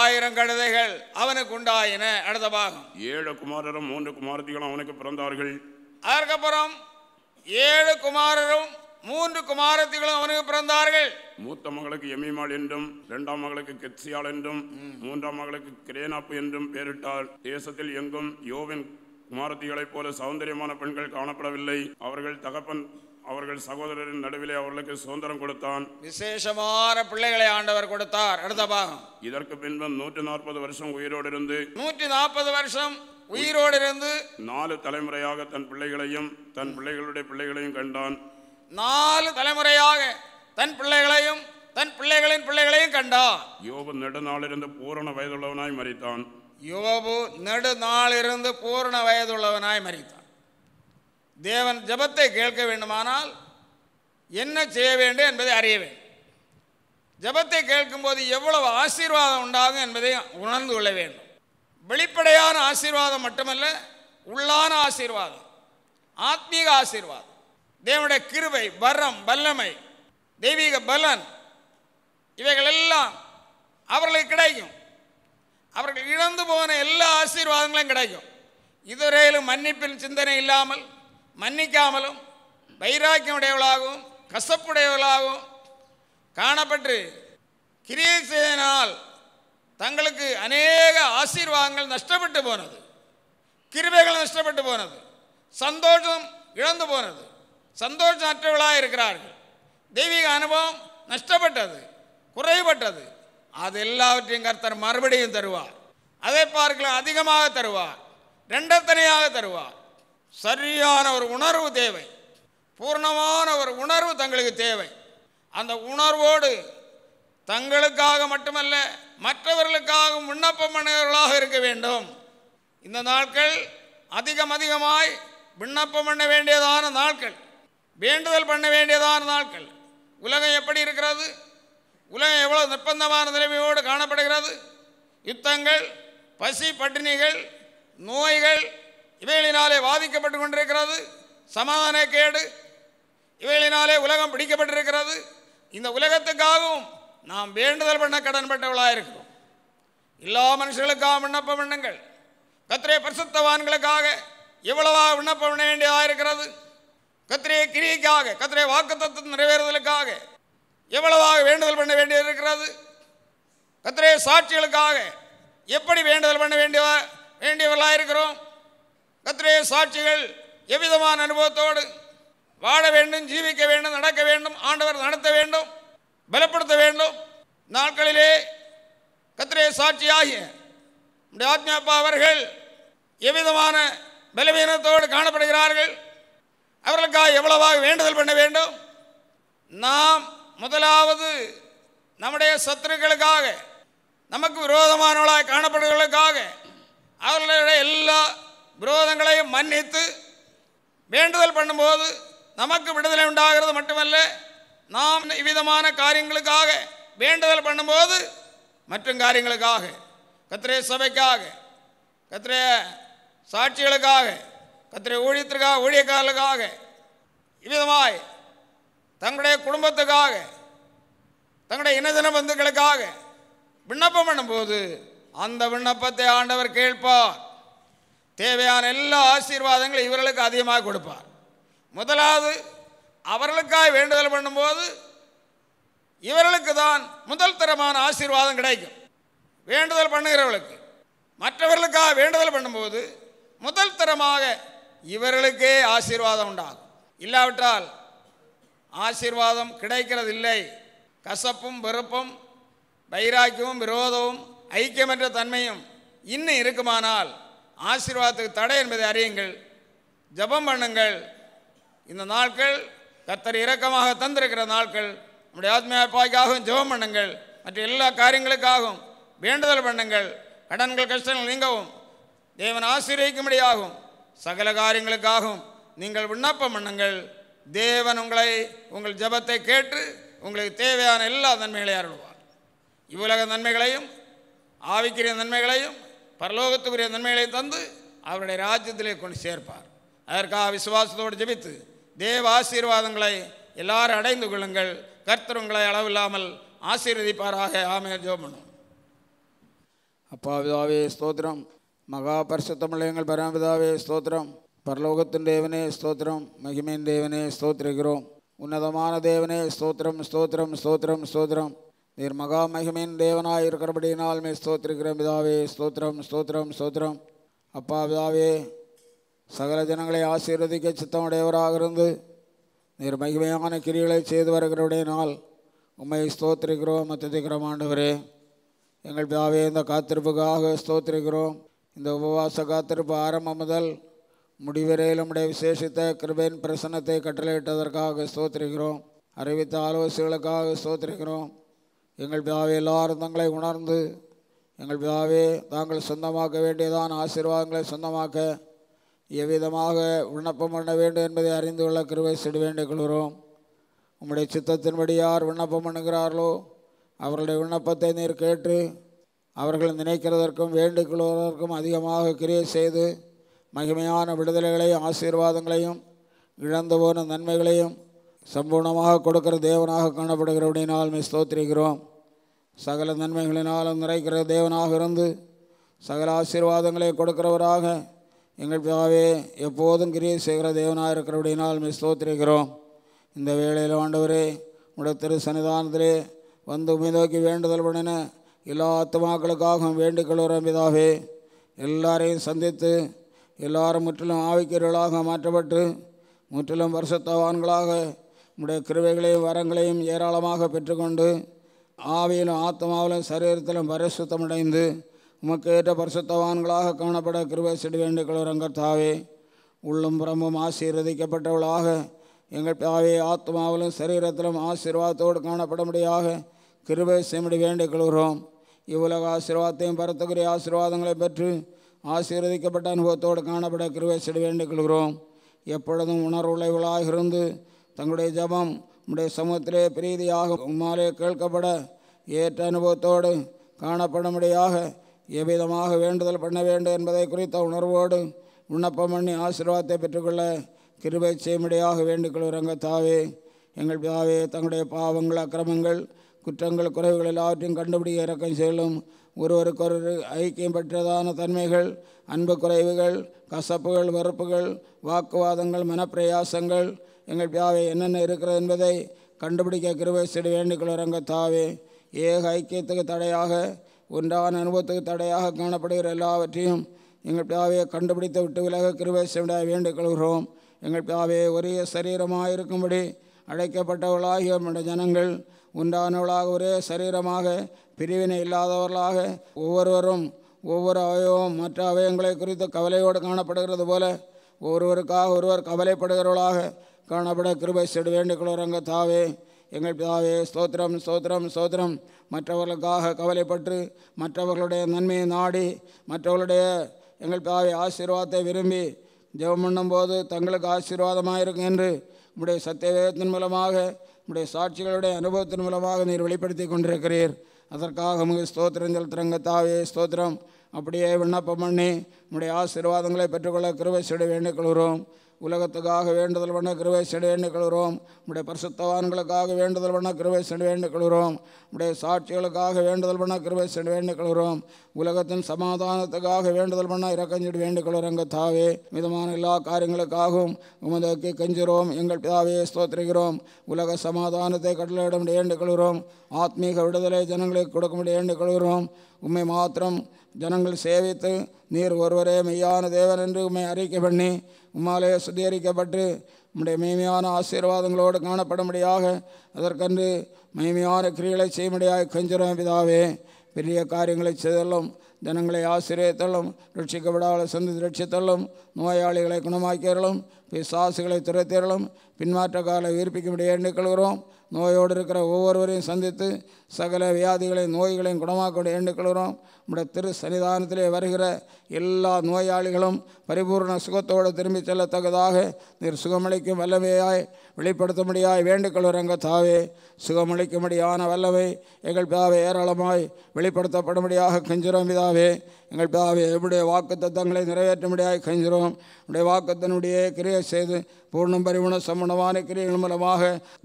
ஆயிரம் கழுதைகள் அவனுக்கு உண்டாயின அடுத்த பாகம் ஏழு குமாரரும் மூன்று குமாரத்திகளும் அவனுக்கு பிறந்தார்கள் அதற்கப்புறம் ஏழு குமாரரும் மூன்று குமாரத்திகளும் அவனுக்கு பிறந்தார்கள் மூத்த மகளுக்கு எமிமாள் என்றும் இரண்டாம் மகளுக்கு கெத்சியால் என்றும் மூன்றாம் மகளுக்கு கிரேனாப்பு என்றும் பெயரிட்டார் தேசத்தில் எங்கும் யோவின் குமாரத்திகளைப் போல சௌந்தரியமான பெண்கள் காணப்படவில்லை அவர்கள் தகப்பன் அவர்கள் சகோதரரின் நடுவிலே அவர்களுக்கு சுதந்திரம் கொடுத்தான் விசேஷமான பிள்ளைகளை ஆண்டவர் கொடுத்தார் அடுத்த பாகம் இதற்கு பின்பு நூற்றி நாற்பது வருஷம் உயிரோடு இருந்து நூற்றி நாற்பது வருஷம் உயிரோடு இருந்து நாலு தலைமுறையாக தன் பிள்ளைகளையும் தன் பிள்ளைகளுடைய பிள்ளைகளையும் கண்டான் நாலு தலைமுறையாக தன் பிள்ளைகளையும் தன் பிள்ளைகளின் பிள்ளைகளையும் கண்டா யோபு நெடுநாள் இருந்து பூரண வயதுள்ளவனாய் மறித்தான் யோபு நெடுநாள் இருந்து பூரண வயதுள்ளவனாய் மறித்தான் தேவன் ஜபத்தை கேட்க வேண்டுமானால் என்ன செய்ய வேண்டும் என்பதை அறிய வேண்டும் ஜபத்தை கேட்கும்போது எவ்வளவு ஆசீர்வாதம் உண்டாகும் என்பதை உணர்ந்து கொள்ள வேண்டும் வெளிப்படையான ஆசீர்வாதம் மட்டுமல்ல உள்ளான ஆசீர்வாதம் ஆத்மீக ஆசீர்வாதம் தேவனுடைய கிருவை வரம் வல்லமை தெய்வீக பலன் இவைகளெல்லாம் அவர்களுக்கு கிடைக்கும் அவர்கள் இழந்து போன எல்லா ஆசீர்வாதங்களும் கிடைக்கும் இதுவரையிலும் மன்னிப்பின் சிந்தனை இல்லாமல் மன்னிக்காமலும் வைராக்கியமுடையவளாகவும் கசப்புடையவளாகவும் காணப்பட்டு கிரியை செய்தனால் தங்களுக்கு அநேக ஆசீர்வாதங்கள் நஷ்டப்பட்டு போனது கிருபைகள் நஷ்டப்பட்டு போனது சந்தோஷம் இழந்து போனது சந்தோஷம் அற்றவர்களாக இருக்கிறார்கள் தெய்வீக அனுபவம் நஷ்டப்பட்டது குறைபட்டது அது எல்லாவற்றையும் கர்த்தர் மறுபடியும் தருவார் அதை பார்க்கலாம் அதிகமாக தருவார் ரெண்டத்தனையாக தருவார் சரியான ஒரு உணர்வு தேவை பூர்ணமான ஒரு உணர்வு தங்களுக்கு தேவை அந்த உணர்வோடு தங்களுக்காக மட்டுமல்ல மற்றவர்களுக்காகவும் விண்ணப்பம் பண்ணவர்களாக இருக்க வேண்டும் இந்த நாட்கள் அதிகம் அதிகமாய் விண்ணப்பம் பண்ண வேண்டியதான நாட்கள் வேண்டுதல் பண்ண வேண்டியதான நாட்கள் உலகம் எப்படி இருக்கிறது உலகம் எவ்வளோ நிர்பந்தமான நிலைமையோடு காணப்படுகிறது யுத்தங்கள் பசி பட்டினிகள் நோய்கள் இவைகளினாலே வாதிக்கப்பட்டு கொண்டிருக்கிறது சமாதான கேடு இவைகளினாலே உலகம் பிடிக்கப்பட்டிருக்கிறது இந்த உலகத்துக்காகவும் நாம் வேண்டுதல் பண்ண கடன்பட்டவளாக இருக்கிறோம் எல்லா மனுஷர்களுக்காக விண்ணப்பம் பண்ணுங்கள் கத்திரை பரிசுத்தவான்களுக்காக எவ்வளவா விண்ணப்பம் பண்ண வேண்டியதாக இருக்கிறது கத்திரையை கிரிக்காக கத்திரை தத்துவம் நிறைவேறுதலுக்காக எவ்வளவாக வேண்டுதல் பண்ண வேண்டியது இருக்கிறது கத்திரைய சாட்சிகளுக்காக எப்படி வேண்டுதல் பண்ண வேண்டிய வேண்டியவர்களாக இருக்கிறோம் கத்திரைய சாட்சிகள் எவ்விதமான அனுபவத்தோடு வாழ வேண்டும் ஜீவிக்க வேண்டும் நடக்க வேண்டும் ஆண்டவர் நடத்த வேண்டும் பலப்படுத்த வேண்டும் நாட்களிலே கத்திரே சாட்சியாகிய நம்முடைய ஆத்மாப்பா அவர்கள் எவ்விதமான பலவீனத்தோடு காணப்படுகிறார்கள் அவர்களுக்காக எவ்வளவாக வேண்டுதல் பண்ண வேண்டும் நாம் முதலாவது நம்முடைய சத்துருக்களுக்காக நமக்கு விரோதமானவர்களாக காணப்படுவதற்காக அவர்களுடைய எல்லா விரோதங்களையும் மன்னித்து வேண்டுதல் பண்ணும்போது நமக்கு விடுதலை உண்டாகிறது மட்டுமல்ல நாம் இவ்விதமான காரியங்களுக்காக வேண்டுதல் பண்ணும்போது மற்றும் காரியங்களுக்காக கத்திரைய சபைக்காக கத்திரைய சாட்சிகளுக்காக கத்திரை ஊழியத்திற்காக ஊழியக்காரர்களுக்காக இவ்விதமாய் தங்களுடைய குடும்பத்துக்காக தங்களுடைய இனதின பந்துக்களுக்காக விண்ணப்பம் பண்ணும்போது அந்த விண்ணப்பத்தை ஆண்டவர் கேட்பார் தேவையான எல்லா ஆசீர்வாதங்களும் இவர்களுக்கு அதிகமாக கொடுப்பார் முதலாவது அவர்களுக்காக வேண்டுதல் பண்ணும்போது இவர்களுக்கு தான் முதல் தரமான ஆசீர்வாதம் கிடைக்கும் வேண்டுதல் பண்ணுகிறவர்களுக்கு மற்றவர்களுக்காக வேண்டுதல் பண்ணும்போது முதல் தரமாக இவர்களுக்கே ஆசீர்வாதம் உண்டாகும் இல்லாவிட்டால் ஆசீர்வாதம் கிடைக்கிறது இல்லை கசப்பும் வெறுப்பும் வைராக்கியமும் விரோதமும் ஐக்கியமற்ற தன்மையும் இன்னும் இருக்குமானால் ஆசீர்வாதத்துக்கு தடை என்பதை அறியுங்கள் ஜபம் பண்ணுங்கள் இந்த நாட்கள் கத்தர் இரக்கமாக தந்திருக்கிற நாட்கள் நம்முடைய ஆத்மீயப்பாய்க்காகவும் ஜெபம் பண்ணுங்கள் மற்ற எல்லா காரியங்களுக்காகவும் வேண்டுதல் பண்ணுங்கள் கடன்கள் கஷ்டங்கள் நீங்கவும் தேவன் ஆசீர்வதிக்கும்படியாகும் சகல காரியங்களுக்காகவும் நீங்கள் விண்ணப்பம் பண்ணுங்கள் தேவன் உங்களை உங்கள் ஜபத்தை கேட்டு உங்களுக்கு தேவையான எல்லா நன்மைகளையும் அருள்வார் இவ்வுலக நன்மைகளையும் ஆவிக்கிற நன்மைகளையும் பரலோகத்துக்குரிய நன்மைகளை தந்து அவருடைய ராஜ்யத்திலே கொண்டு சேர்ப்பார் அதற்காக விசுவாசத்தோடு ஜபித்து தேவ ஆசீர்வாதங்களை எல்லாரும் அடைந்து கொள்ளுங்கள் கர்த்தருங்களை அளவில்லாமல் ஆசீர்வதிப்பாராக ஆமே ஜோபனும் அப்பாவிதாவே ஸ்தோத்திரம் மகாபரிசுத்தமிழகங்கள் பராமிதாவே ஸ்தோத்திரம் பரலோகத்தின் தேவனே ஸ்தோத்திரம் மகிமையின் தேவனே ஸ்தோத்திரிக்கிறோம் உன்னதமான தேவனே ஸ்தோத்திரம் ஸ்தோத்திரம் ஸ்தோத்திரம் ஸ்தோத்திரம் நீர் மகா மகிமின் தேவனாய் இருக்கிறபடியினால் மே ஸ்தோத்திருக்கிற விதாவே ஸ்தோத்திரம் ஸ்தோத்திரம் ஸ்தோத்திரம் அப்பா பிதாவே சகல ஜனங்களை ஆசீர்வதிக்க சித்தமுடையவராக இருந்து நீர் மகிமையான கிரிகளை செய்து வருகிறவுடைய நாள் உண்மை ஸ்தோத்திருக்கிறோம் அத்துதிக்கிறோம் ஆண்டவரே எங்கள் பிதாவே இந்த காத்திருப்புக்காக ஸ்தோத்திருக்கிறோம் இந்த உபவாச காத்திருப்பு ஆரம்பம் முதல் முடிவரையில் நம்முடைய விசேஷித்த கிருபேன் பிரசன்னத்தை கட்டளையிட்டதற்காக ஸ்தோத்திருக்கிறோம் அறிவித்த ஆலோசனைகளுக்காக ஸ்தோத்திருக்கிறோம் எங்கள் பிதாவே எல்லாரும் தங்களை உணர்ந்து எங்கள் பிதாவே தாங்கள் சொந்தமாக்க வேண்டியதான் ஆசீர்வாதங்களை சொந்தமாக்க எவ்விதமாக விண்ணப்பம் பண்ண வேண்டும் என்பதை அறிந்து கொள்ள கிருவை செடு வேண்டிய கொள்கிறோம் உம்முடைய சித்தத்தின்படி யார் விண்ணப்பம் பண்ணுகிறார்களோ அவர்களுடைய விண்ணப்பத்தை நீர் கேட்டு அவர்கள் நினைக்கிறதற்கும் வேண்டிக் கொள்வதற்கும் அதிகமாக கிரியை செய்து மகிமையான விடுதலைகளையும் ஆசீர்வாதங்களையும் இழந்து போன நன்மைகளையும் சம்பூர்ணமாக கொடுக்கிற தேவனாக காணப்படுகிறபடினால் மிஸ் தோத்திருக்கிறோம் சகல நன்மைகளினாலும் நிறைக்கிற தேவனாக இருந்து சகல ஆசீர்வாதங்களை கொடுக்கிறவராக எங்கள் பிதாவே எப்போதும் கிரியை செய்கிற தேவனாக இருக்கிறபடினால் மிஸ் ஸ்தோத்திரிக்கிறோம் இந்த வேளையில் ஆண்டவரே உடைய திரு சன்னிதானத்திலே வந்து உமை நோக்கி வேண்டுதல் பண்ணின எல்லா ஆத்மாக்களுக்காகவும் வேண்டிக் கொள்கிறோம் பிதாவே எல்லாரையும் சந்தித்து எல்லாரும் முற்றிலும் ஆவிக்கிறவர்களாக மாற்றப்பட்டு முற்றிலும் வருஷத்தவான்களாக உடைய கிருவைகளையும் வரங்களையும் ஏராளமாக பெற்றுக்கொண்டு ஆவியிலும் ஆத்மாவிலும் சரீரத்திலும் பரிசுத்தமடைந்து உமக்கு ஏற்ற பரிசுத்தவான்களாக காணப்பட கிருவை செடி வேண்டிக் தாவே உள்ளும் புறமும் ஆசீர்வதிக்கப்பட்டவளாக எங்கள் தாவே ஆத்மாவிலும் சரீரத்திலும் ஆசீர்வாதத்தோடு காணப்படும்படியாக கிருபை செய்யடி வேண்டிக் கொள்கிறோம் இவ்வுலக ஆசீர்வாதத்தையும் பரத்துக்குரிய ஆசீர்வாதங்களை பெற்று ஆசீர்வதிக்கப்பட்ட அனுபவத்தோடு காணப்பட கிருபை செடி வேண்டிக் கொள்கிறோம் எப்பொழுதும் உணர்வுள்ளவளாக இருந்து தங்களுடைய ஜபம் நம்முடைய சமூகத்திலே பிரீதியாக உமாலே கேட்கப்பட ஏற்ற அனுபவத்தோடு காணப்படும்படியாக எவ்விதமாக வேண்டுதல் பண்ண வேண்டும் என்பதை குறித்த உணர்வோடு விண்ணப்பம் பண்ணி ஆசீர்வாதத்தை பெற்றுக்கொள்ள கிருபை செய்யும்படியாக வேண்டிக்கொள்கிறங்க தாவே எங்கள் பிதாவே தங்களுடைய பாவங்கள் அக்கிரமங்கள் குற்றங்கள் குறைவுகள் எல்லாவற்றையும் கண்டுபிடிக்க இறக்கம் செல்லும் ஒருவருக்கொரு ஐக்கியம் பெற்றதான தன்மைகள் அன்பு குறைவுகள் கசப்புகள் வெறுப்புகள் வாக்குவாதங்கள் மனப்பிரயாசங்கள் எங்கள் பியாவை என்னென்ன இருக்கிறது என்பதை கண்டுபிடிக்க கிருவை செடி வேண்டிக்கொள்கிறங்க தாவே ஏக ஐக்கியத்துக்கு தடையாக ஒன்றான அனுபவத்துக்கு தடையாக காணப்படுகிற எல்லாவற்றையும் எங்கள் பியாவையை கண்டுபிடித்து விட்டு விலக கிருவை சிவடாய் வேண்டிக் கொள்கிறோம் எங்கள் பியாவே ஒரே சரீரமாக இருக்கும்படி அழைக்கப்பட்டவர்களாகிய ஜனங்கள் உண்டானவர்களாக ஒரே சரீரமாக பிரிவினை இல்லாதவர்களாக ஒவ்வொருவரும் ஒவ்வொரு அவயவும் மற்ற அவயங்களை குறித்து கவலையோடு காணப்படுகிறது போல ஒருவருக்காக ஒருவர் கவலைப்படுகிறவர்களாக காணப்பட கிருபை செடு வேண்டுகிறோம் அங்கே தாவே எங்கள் பிதாவே ஸ்தோத்திரம் ஸ்தோத்திரம் ஸ்தோத்திரம் மற்றவர்களுக்காக கவலைப்பட்டு மற்றவர்களுடைய நன்மையை நாடி மற்றவர்களுடைய எங்கள் பிதாவை ஆசீர்வாதத்தை விரும்பி ஜெபம் பண்ணும்போது தங்களுக்கு ஆசீர்வாதமாக இருக்கும் என்று உடைய சத்தியவேதத்தின் மூலமாக உடைய சாட்சிகளுடைய அனுபவத்தின் மூலமாக நீர் வெளிப்படுத்தி கொண்டிருக்கிறீர் அதற்காக உங்களுக்கு ஸ்தோத்திரம் செலுத்துறங்க தாவே ஸ்தோத்திரம் அப்படியே விண்ணப்பம் பண்ணி உடைய ஆசீர்வாதங்களை பெற்றுக்கொள்ள கிருவை செடு வேண்டுகொள்கிறோம் உலகத்துக்காக வேண்டுதல் பண்ண கிருவை செடுவேன்னு கழுகிறோம் நம்முடைய பரிசுத்தவான்களுக்காக வேண்டுதல் பண்ண கிருவை செடுவேன்னு கழுகிறோம் நம்முடைய சாட்சிகளுக்காக வேண்டுதல் பண்ண கிருவை செடுவேன்னு கழுகிறோம் உலகத்தின் சமாதானத்துக்காக வேண்டுதல் பண்ண இறக்கஞ்சிடு வேண்டு கழுகிறங்க தாவே மிதமான எல்லா காரியங்களுக்காகவும் உமதக்கு கெஞ்சுகிறோம் எங்கள் பிதாவே ஸ்தோத்திரிக்கிறோம் உலக சமாதானத்தை கடலிட முடிய ஏண்டு கழுகிறோம் ஆத்மீக விடுதலை ஜனங்களுக்கு கொடுக்க முடிய ஏண்டு கழுகிறோம் உண்மை மாத்திரம் ஜனங்கள் சேவித்து நீர் ஒருவரே மெய்யான தேவன் என்று உண்மை அறிக்கை பண்ணி உம்மாலே சுத்திகரிக்கப்பட்டு நம்முடைய மேமையான ஆசீர்வாதங்களோடு காணப்படும்படியாக அதற்கன்று மேமையான கிரிகளை செய்யும்படியாக கஞ்சிரும் பிதாவே பெரிய காரியங்களை செய்தலும் ஜனங்களை ஆசிரியத்தள்ளும் ரட்சிக்கப்படாத சந்தி ரட்சித்தள்ளும் நோயாளிகளை குணமாக்கியர்களும் பிசாசுகளை துரத்தியர்களும் பின்மாற்றக்கால உயிர்ப்பிக்கும்படி எண்ணிக்கொள்கிறோம் நோயோடு இருக்கிற ஒவ்வொருவரையும் சந்தித்து சகல வியாதிகளையும் நோய்களையும் குணமாக்கொண்டு ஏண்டுக்கொள்கிறோம் நம்முடைய திரு சன்னிதானத்திலே வருகிற எல்லா நோயாளிகளும் பரிபூர்ண சுகத்தோடு திரும்பிச் செல்லத்தக்கதாக நீர் சுகமளிக்கும் வல்லமையாய் வெளிப்படுத்தும்படியாய் எங்கள் தாவே சுகமளிக்கும்படியான வல்லமை எங்கள் பிதாவை ஏராளமாய் வெளிப்படுத்தப்படும்படியாக கெஞ்சிரோம் பிதாவே எங்கள் பிதாவே எப்படிய வாக்கு தத்தங்களை நிறைவேற்றும்படியாய் கெஞ்சிரோம் நம்முடைய வாக்குத்தனுடைய கிரியை செய்து பூர்ணம் பரிபுண சம்பந்தமான கிரியின் மூலமாக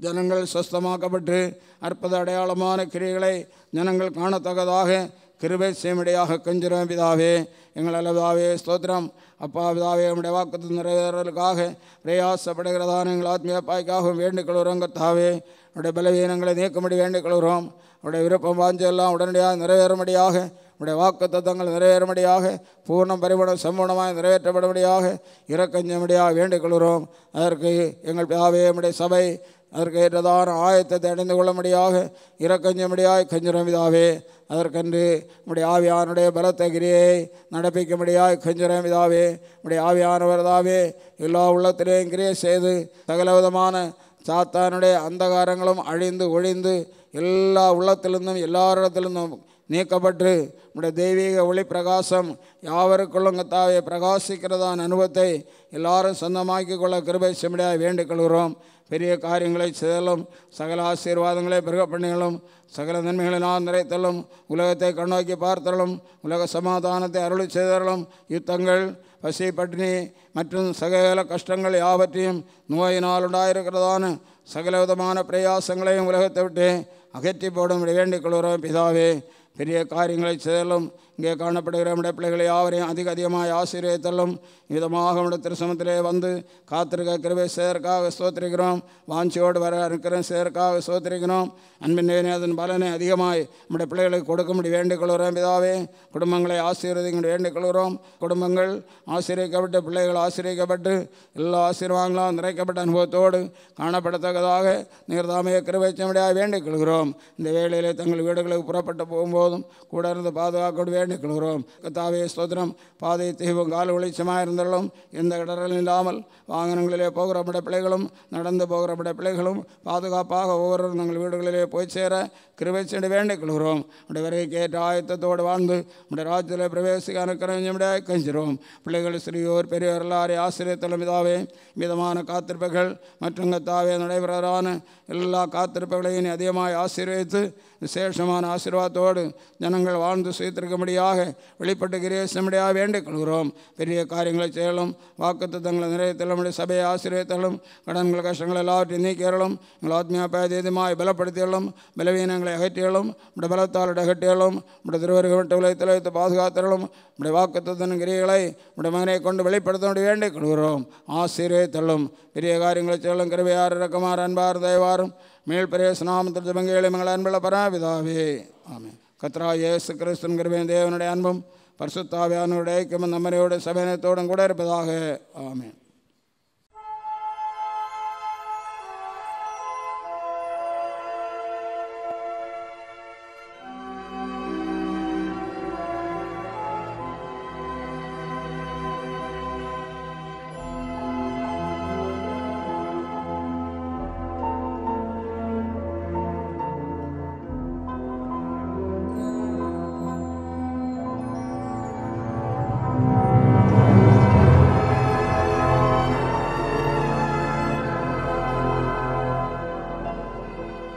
ஜனங்கள் சுஸ்தமாக்கப்பட்டு அற்புத அடையாளமான கிரிகளை ஜனங்கள் காணத்தக்கதாக கிருபை சேமிடையாக கெஞ்சிறோம் பிதாவே எங்கள் அல்லதாவே ஸ்தோத்திரம் அப்பா பிதாவே நம்முடைய வாக்கு நிறைவேறலுக்காக பிரயாசப்படுகிறதான எங்கள் ஆத்மீய பாய்க்காகவும் வேண்டுகொள்கிறோம் கத்தாவே உடைய பலவீனங்களை நீக்கும்படி வேண்டுகொள்கிறோம் அவருடைய விருப்பம் வாஞ்செல்லாம் உடனடியாக நிறைவேறும்படியாக உடைய வாக்கு தத்தங்கள் நிறைவேறும்படியாக பூர்ணம் பரிபூர்ணம் சம்பூர்ணமாக நிறைவேற்றப்படும்படியாக இறக்கஞ்சமடியாக வேண்டுகொள்கிறோம் அதற்கு எங்கள் பிதாவே நம்முடைய சபை அதற்கு ஏற்றதான ஆயத்தத்தை அடைந்து கொள்ளும்படியாக முடியாய் கஞ்சுரம் விதாவே அதற்கன்று நம்முடைய ஆவியானுடைய பலத்த கிரியை நடப்பிக்கும்படியாய் கஞ்சுரம் இதாவே நம்முடைய ஆவியானவர்தாவே எல்லா உள்ளத்திலேயும் கிரியை செய்து சகலவிதமான சாத்தானுடைய அந்தகாரங்களும் அழிந்து ஒழிந்து எல்லா உள்ளத்திலிருந்தும் எல்லாரிடத்திலிருந்தும் நீக்கப்பட்டு நம்முடைய தெய்வீக ஒளி பிரகாசம் யாவருக்குள்ளும் கத்தாவே பிரகாசிக்கிறதான அனுபவத்தை எல்லாரும் சொந்தமாக்கி கொள்ள கிருபை செம்மிடையாக வேண்டிக் கொள்கிறோம் பெரிய காரியங்களை செய்தலும் சகல ஆசீர்வாதங்களை பெருக பண்ணிகளும் சகல நன்மைகளை நான் நிறைத்தலும் உலகத்தை கண்ணோக்கி பார்த்தலும் உலக சமாதானத்தை அருளி செய்தலும் யுத்தங்கள் பசி பட்டினி மற்றும் சகல கஷ்டங்கள் யாவற்றையும் நோயினால் உண்டாயிருக்கிறதான சகலவிதமான பிரயாசங்களையும் உலகத்தை விட்டு அகற்றி போடும் வேண்டிக் கொள்கிறோம் பிதாவே பெரிய காரியங்களை செய்தலும் இங்கே காணப்படுகிற நம்முடைய பிள்ளைகளை யாவரையும் அதிக அதிகமாக ஆசீர்வதித்தள்ளும் விதமாக நம்முடைய திருசமத்திலே வந்து காத்திருக்க கிருவை சேர்க்காக சோத்திரிக்கிறோம் வாஞ்சியோடு வர இருக்கிற சேர்க்காக சோத்திரிக்கிறோம் அன்பின் அதன் பலனை அதிகமாய் நம்முடைய பிள்ளைகளுக்கு கொடுக்கும்படி வேண்டிக் கொள்கிறோம் விதாவே குடும்பங்களை ஆசீர்வதிக்க வேண்டிக் கொள்கிறோம் குடும்பங்கள் ஆசீர்விக்கப்பட்டு பிள்ளைகள் ஆசீர்விக்கப்பட்டு எல்லா ஆசீர்வாங்களும் நிறைக்கப்பட்ட அனுபவத்தோடு காணப்படத்தக்கதாக நீர்தாமைய கிருவைச்சமுடியாக வேண்டிக் கொள்கிறோம் இந்த வேளையிலே தங்கள் வீடுகளுக்கு புறப்பட்டு போகும்போதும் கூட இருந்து பாதுகாக்க வேண்டிக் கொள்கிறோம் கத்தாவே ஸ்தோத்திரம் பாதை தெய்வம் கால ஒளிச்சமாக இருந்தாலும் எந்த இடரலும் இல்லாமல் வாகனங்களிலே போகிற பட பிள்ளைகளும் நடந்து போகிற பட பிள்ளைகளும் பாதுகாப்பாக ஒவ்வொருவரும் நாங்கள் வீடுகளிலே போய் சேர கிருவை சென்று வேண்டிக் கொள்கிறோம் உடைய வரைக்கு ஏற்ற ஆயத்தத்தோடு வாழ்ந்து உடைய ராஜ்யத்தில் பிரவேசிக்க அனுக்கிறோம் கஞ்சிரோம் பிள்ளைகள் சிறியோர் பெரியோர் எல்லாரையும் ஆசிரியத்தலும் இதாவே மிதமான காத்திருப்புகள் மற்றும் கத்தாவே நடைபெறான எல்லா காத்திருப்புகளையும் அதிகமாக ஆசீர்வதித்து விசேஷமான ஆசீர்வாதத்தோடு ஜனங்கள் வாழ்ந்து சுயத்திருக்கும்படியாக வெளிப்பட்டு கிரியேசனமுடியாக வேண்டிக் கொள்கிறோம் பெரிய காரியங்களை செய்யலும் தங்களை நிறைவேற்றலும் சபையை ஆசீர்வதித்தலும் கடன்கள் கஷ்டங்கள் எல்லாவற்றையும் நீக்கிறலும் எங்கள் ஆத்மியா பயதீதமாக பலப்படுத்தியலும் பலவீனங்களை அகற்றியலும் இப்படி பலத்தால் அகற்றியலும் இப்படி திருவருக விட்டு உலகத்தில் வைத்து பாதுகாத்தலும் நம்முடைய வாக்குத்தன் கிரிகளை இப்படி மகனை கொண்டு வெளிப்படுத்த முடிய வேண்டிக் கொள்கிறோம் ஆசீர்வதித்தலும் பெரிய காரியங்களை செய்யலும் கிருவையார் இறக்குமாறு அன்பார் தயவாரும் மேல் மீள் பிரேசனாம் திருஜபங்கேளை மங்கள அன்புள்ள பராபிதாவே ஆமே கத்ரா ஏசு கிறிஸ்துங்கிற தேவனுடைய அன்பும் பரிசுத்தாவியானுடைய ஐக்கியம் நம்மரையோட சபையனத்தோடும் கூட இருப்பதாக ஆமேன்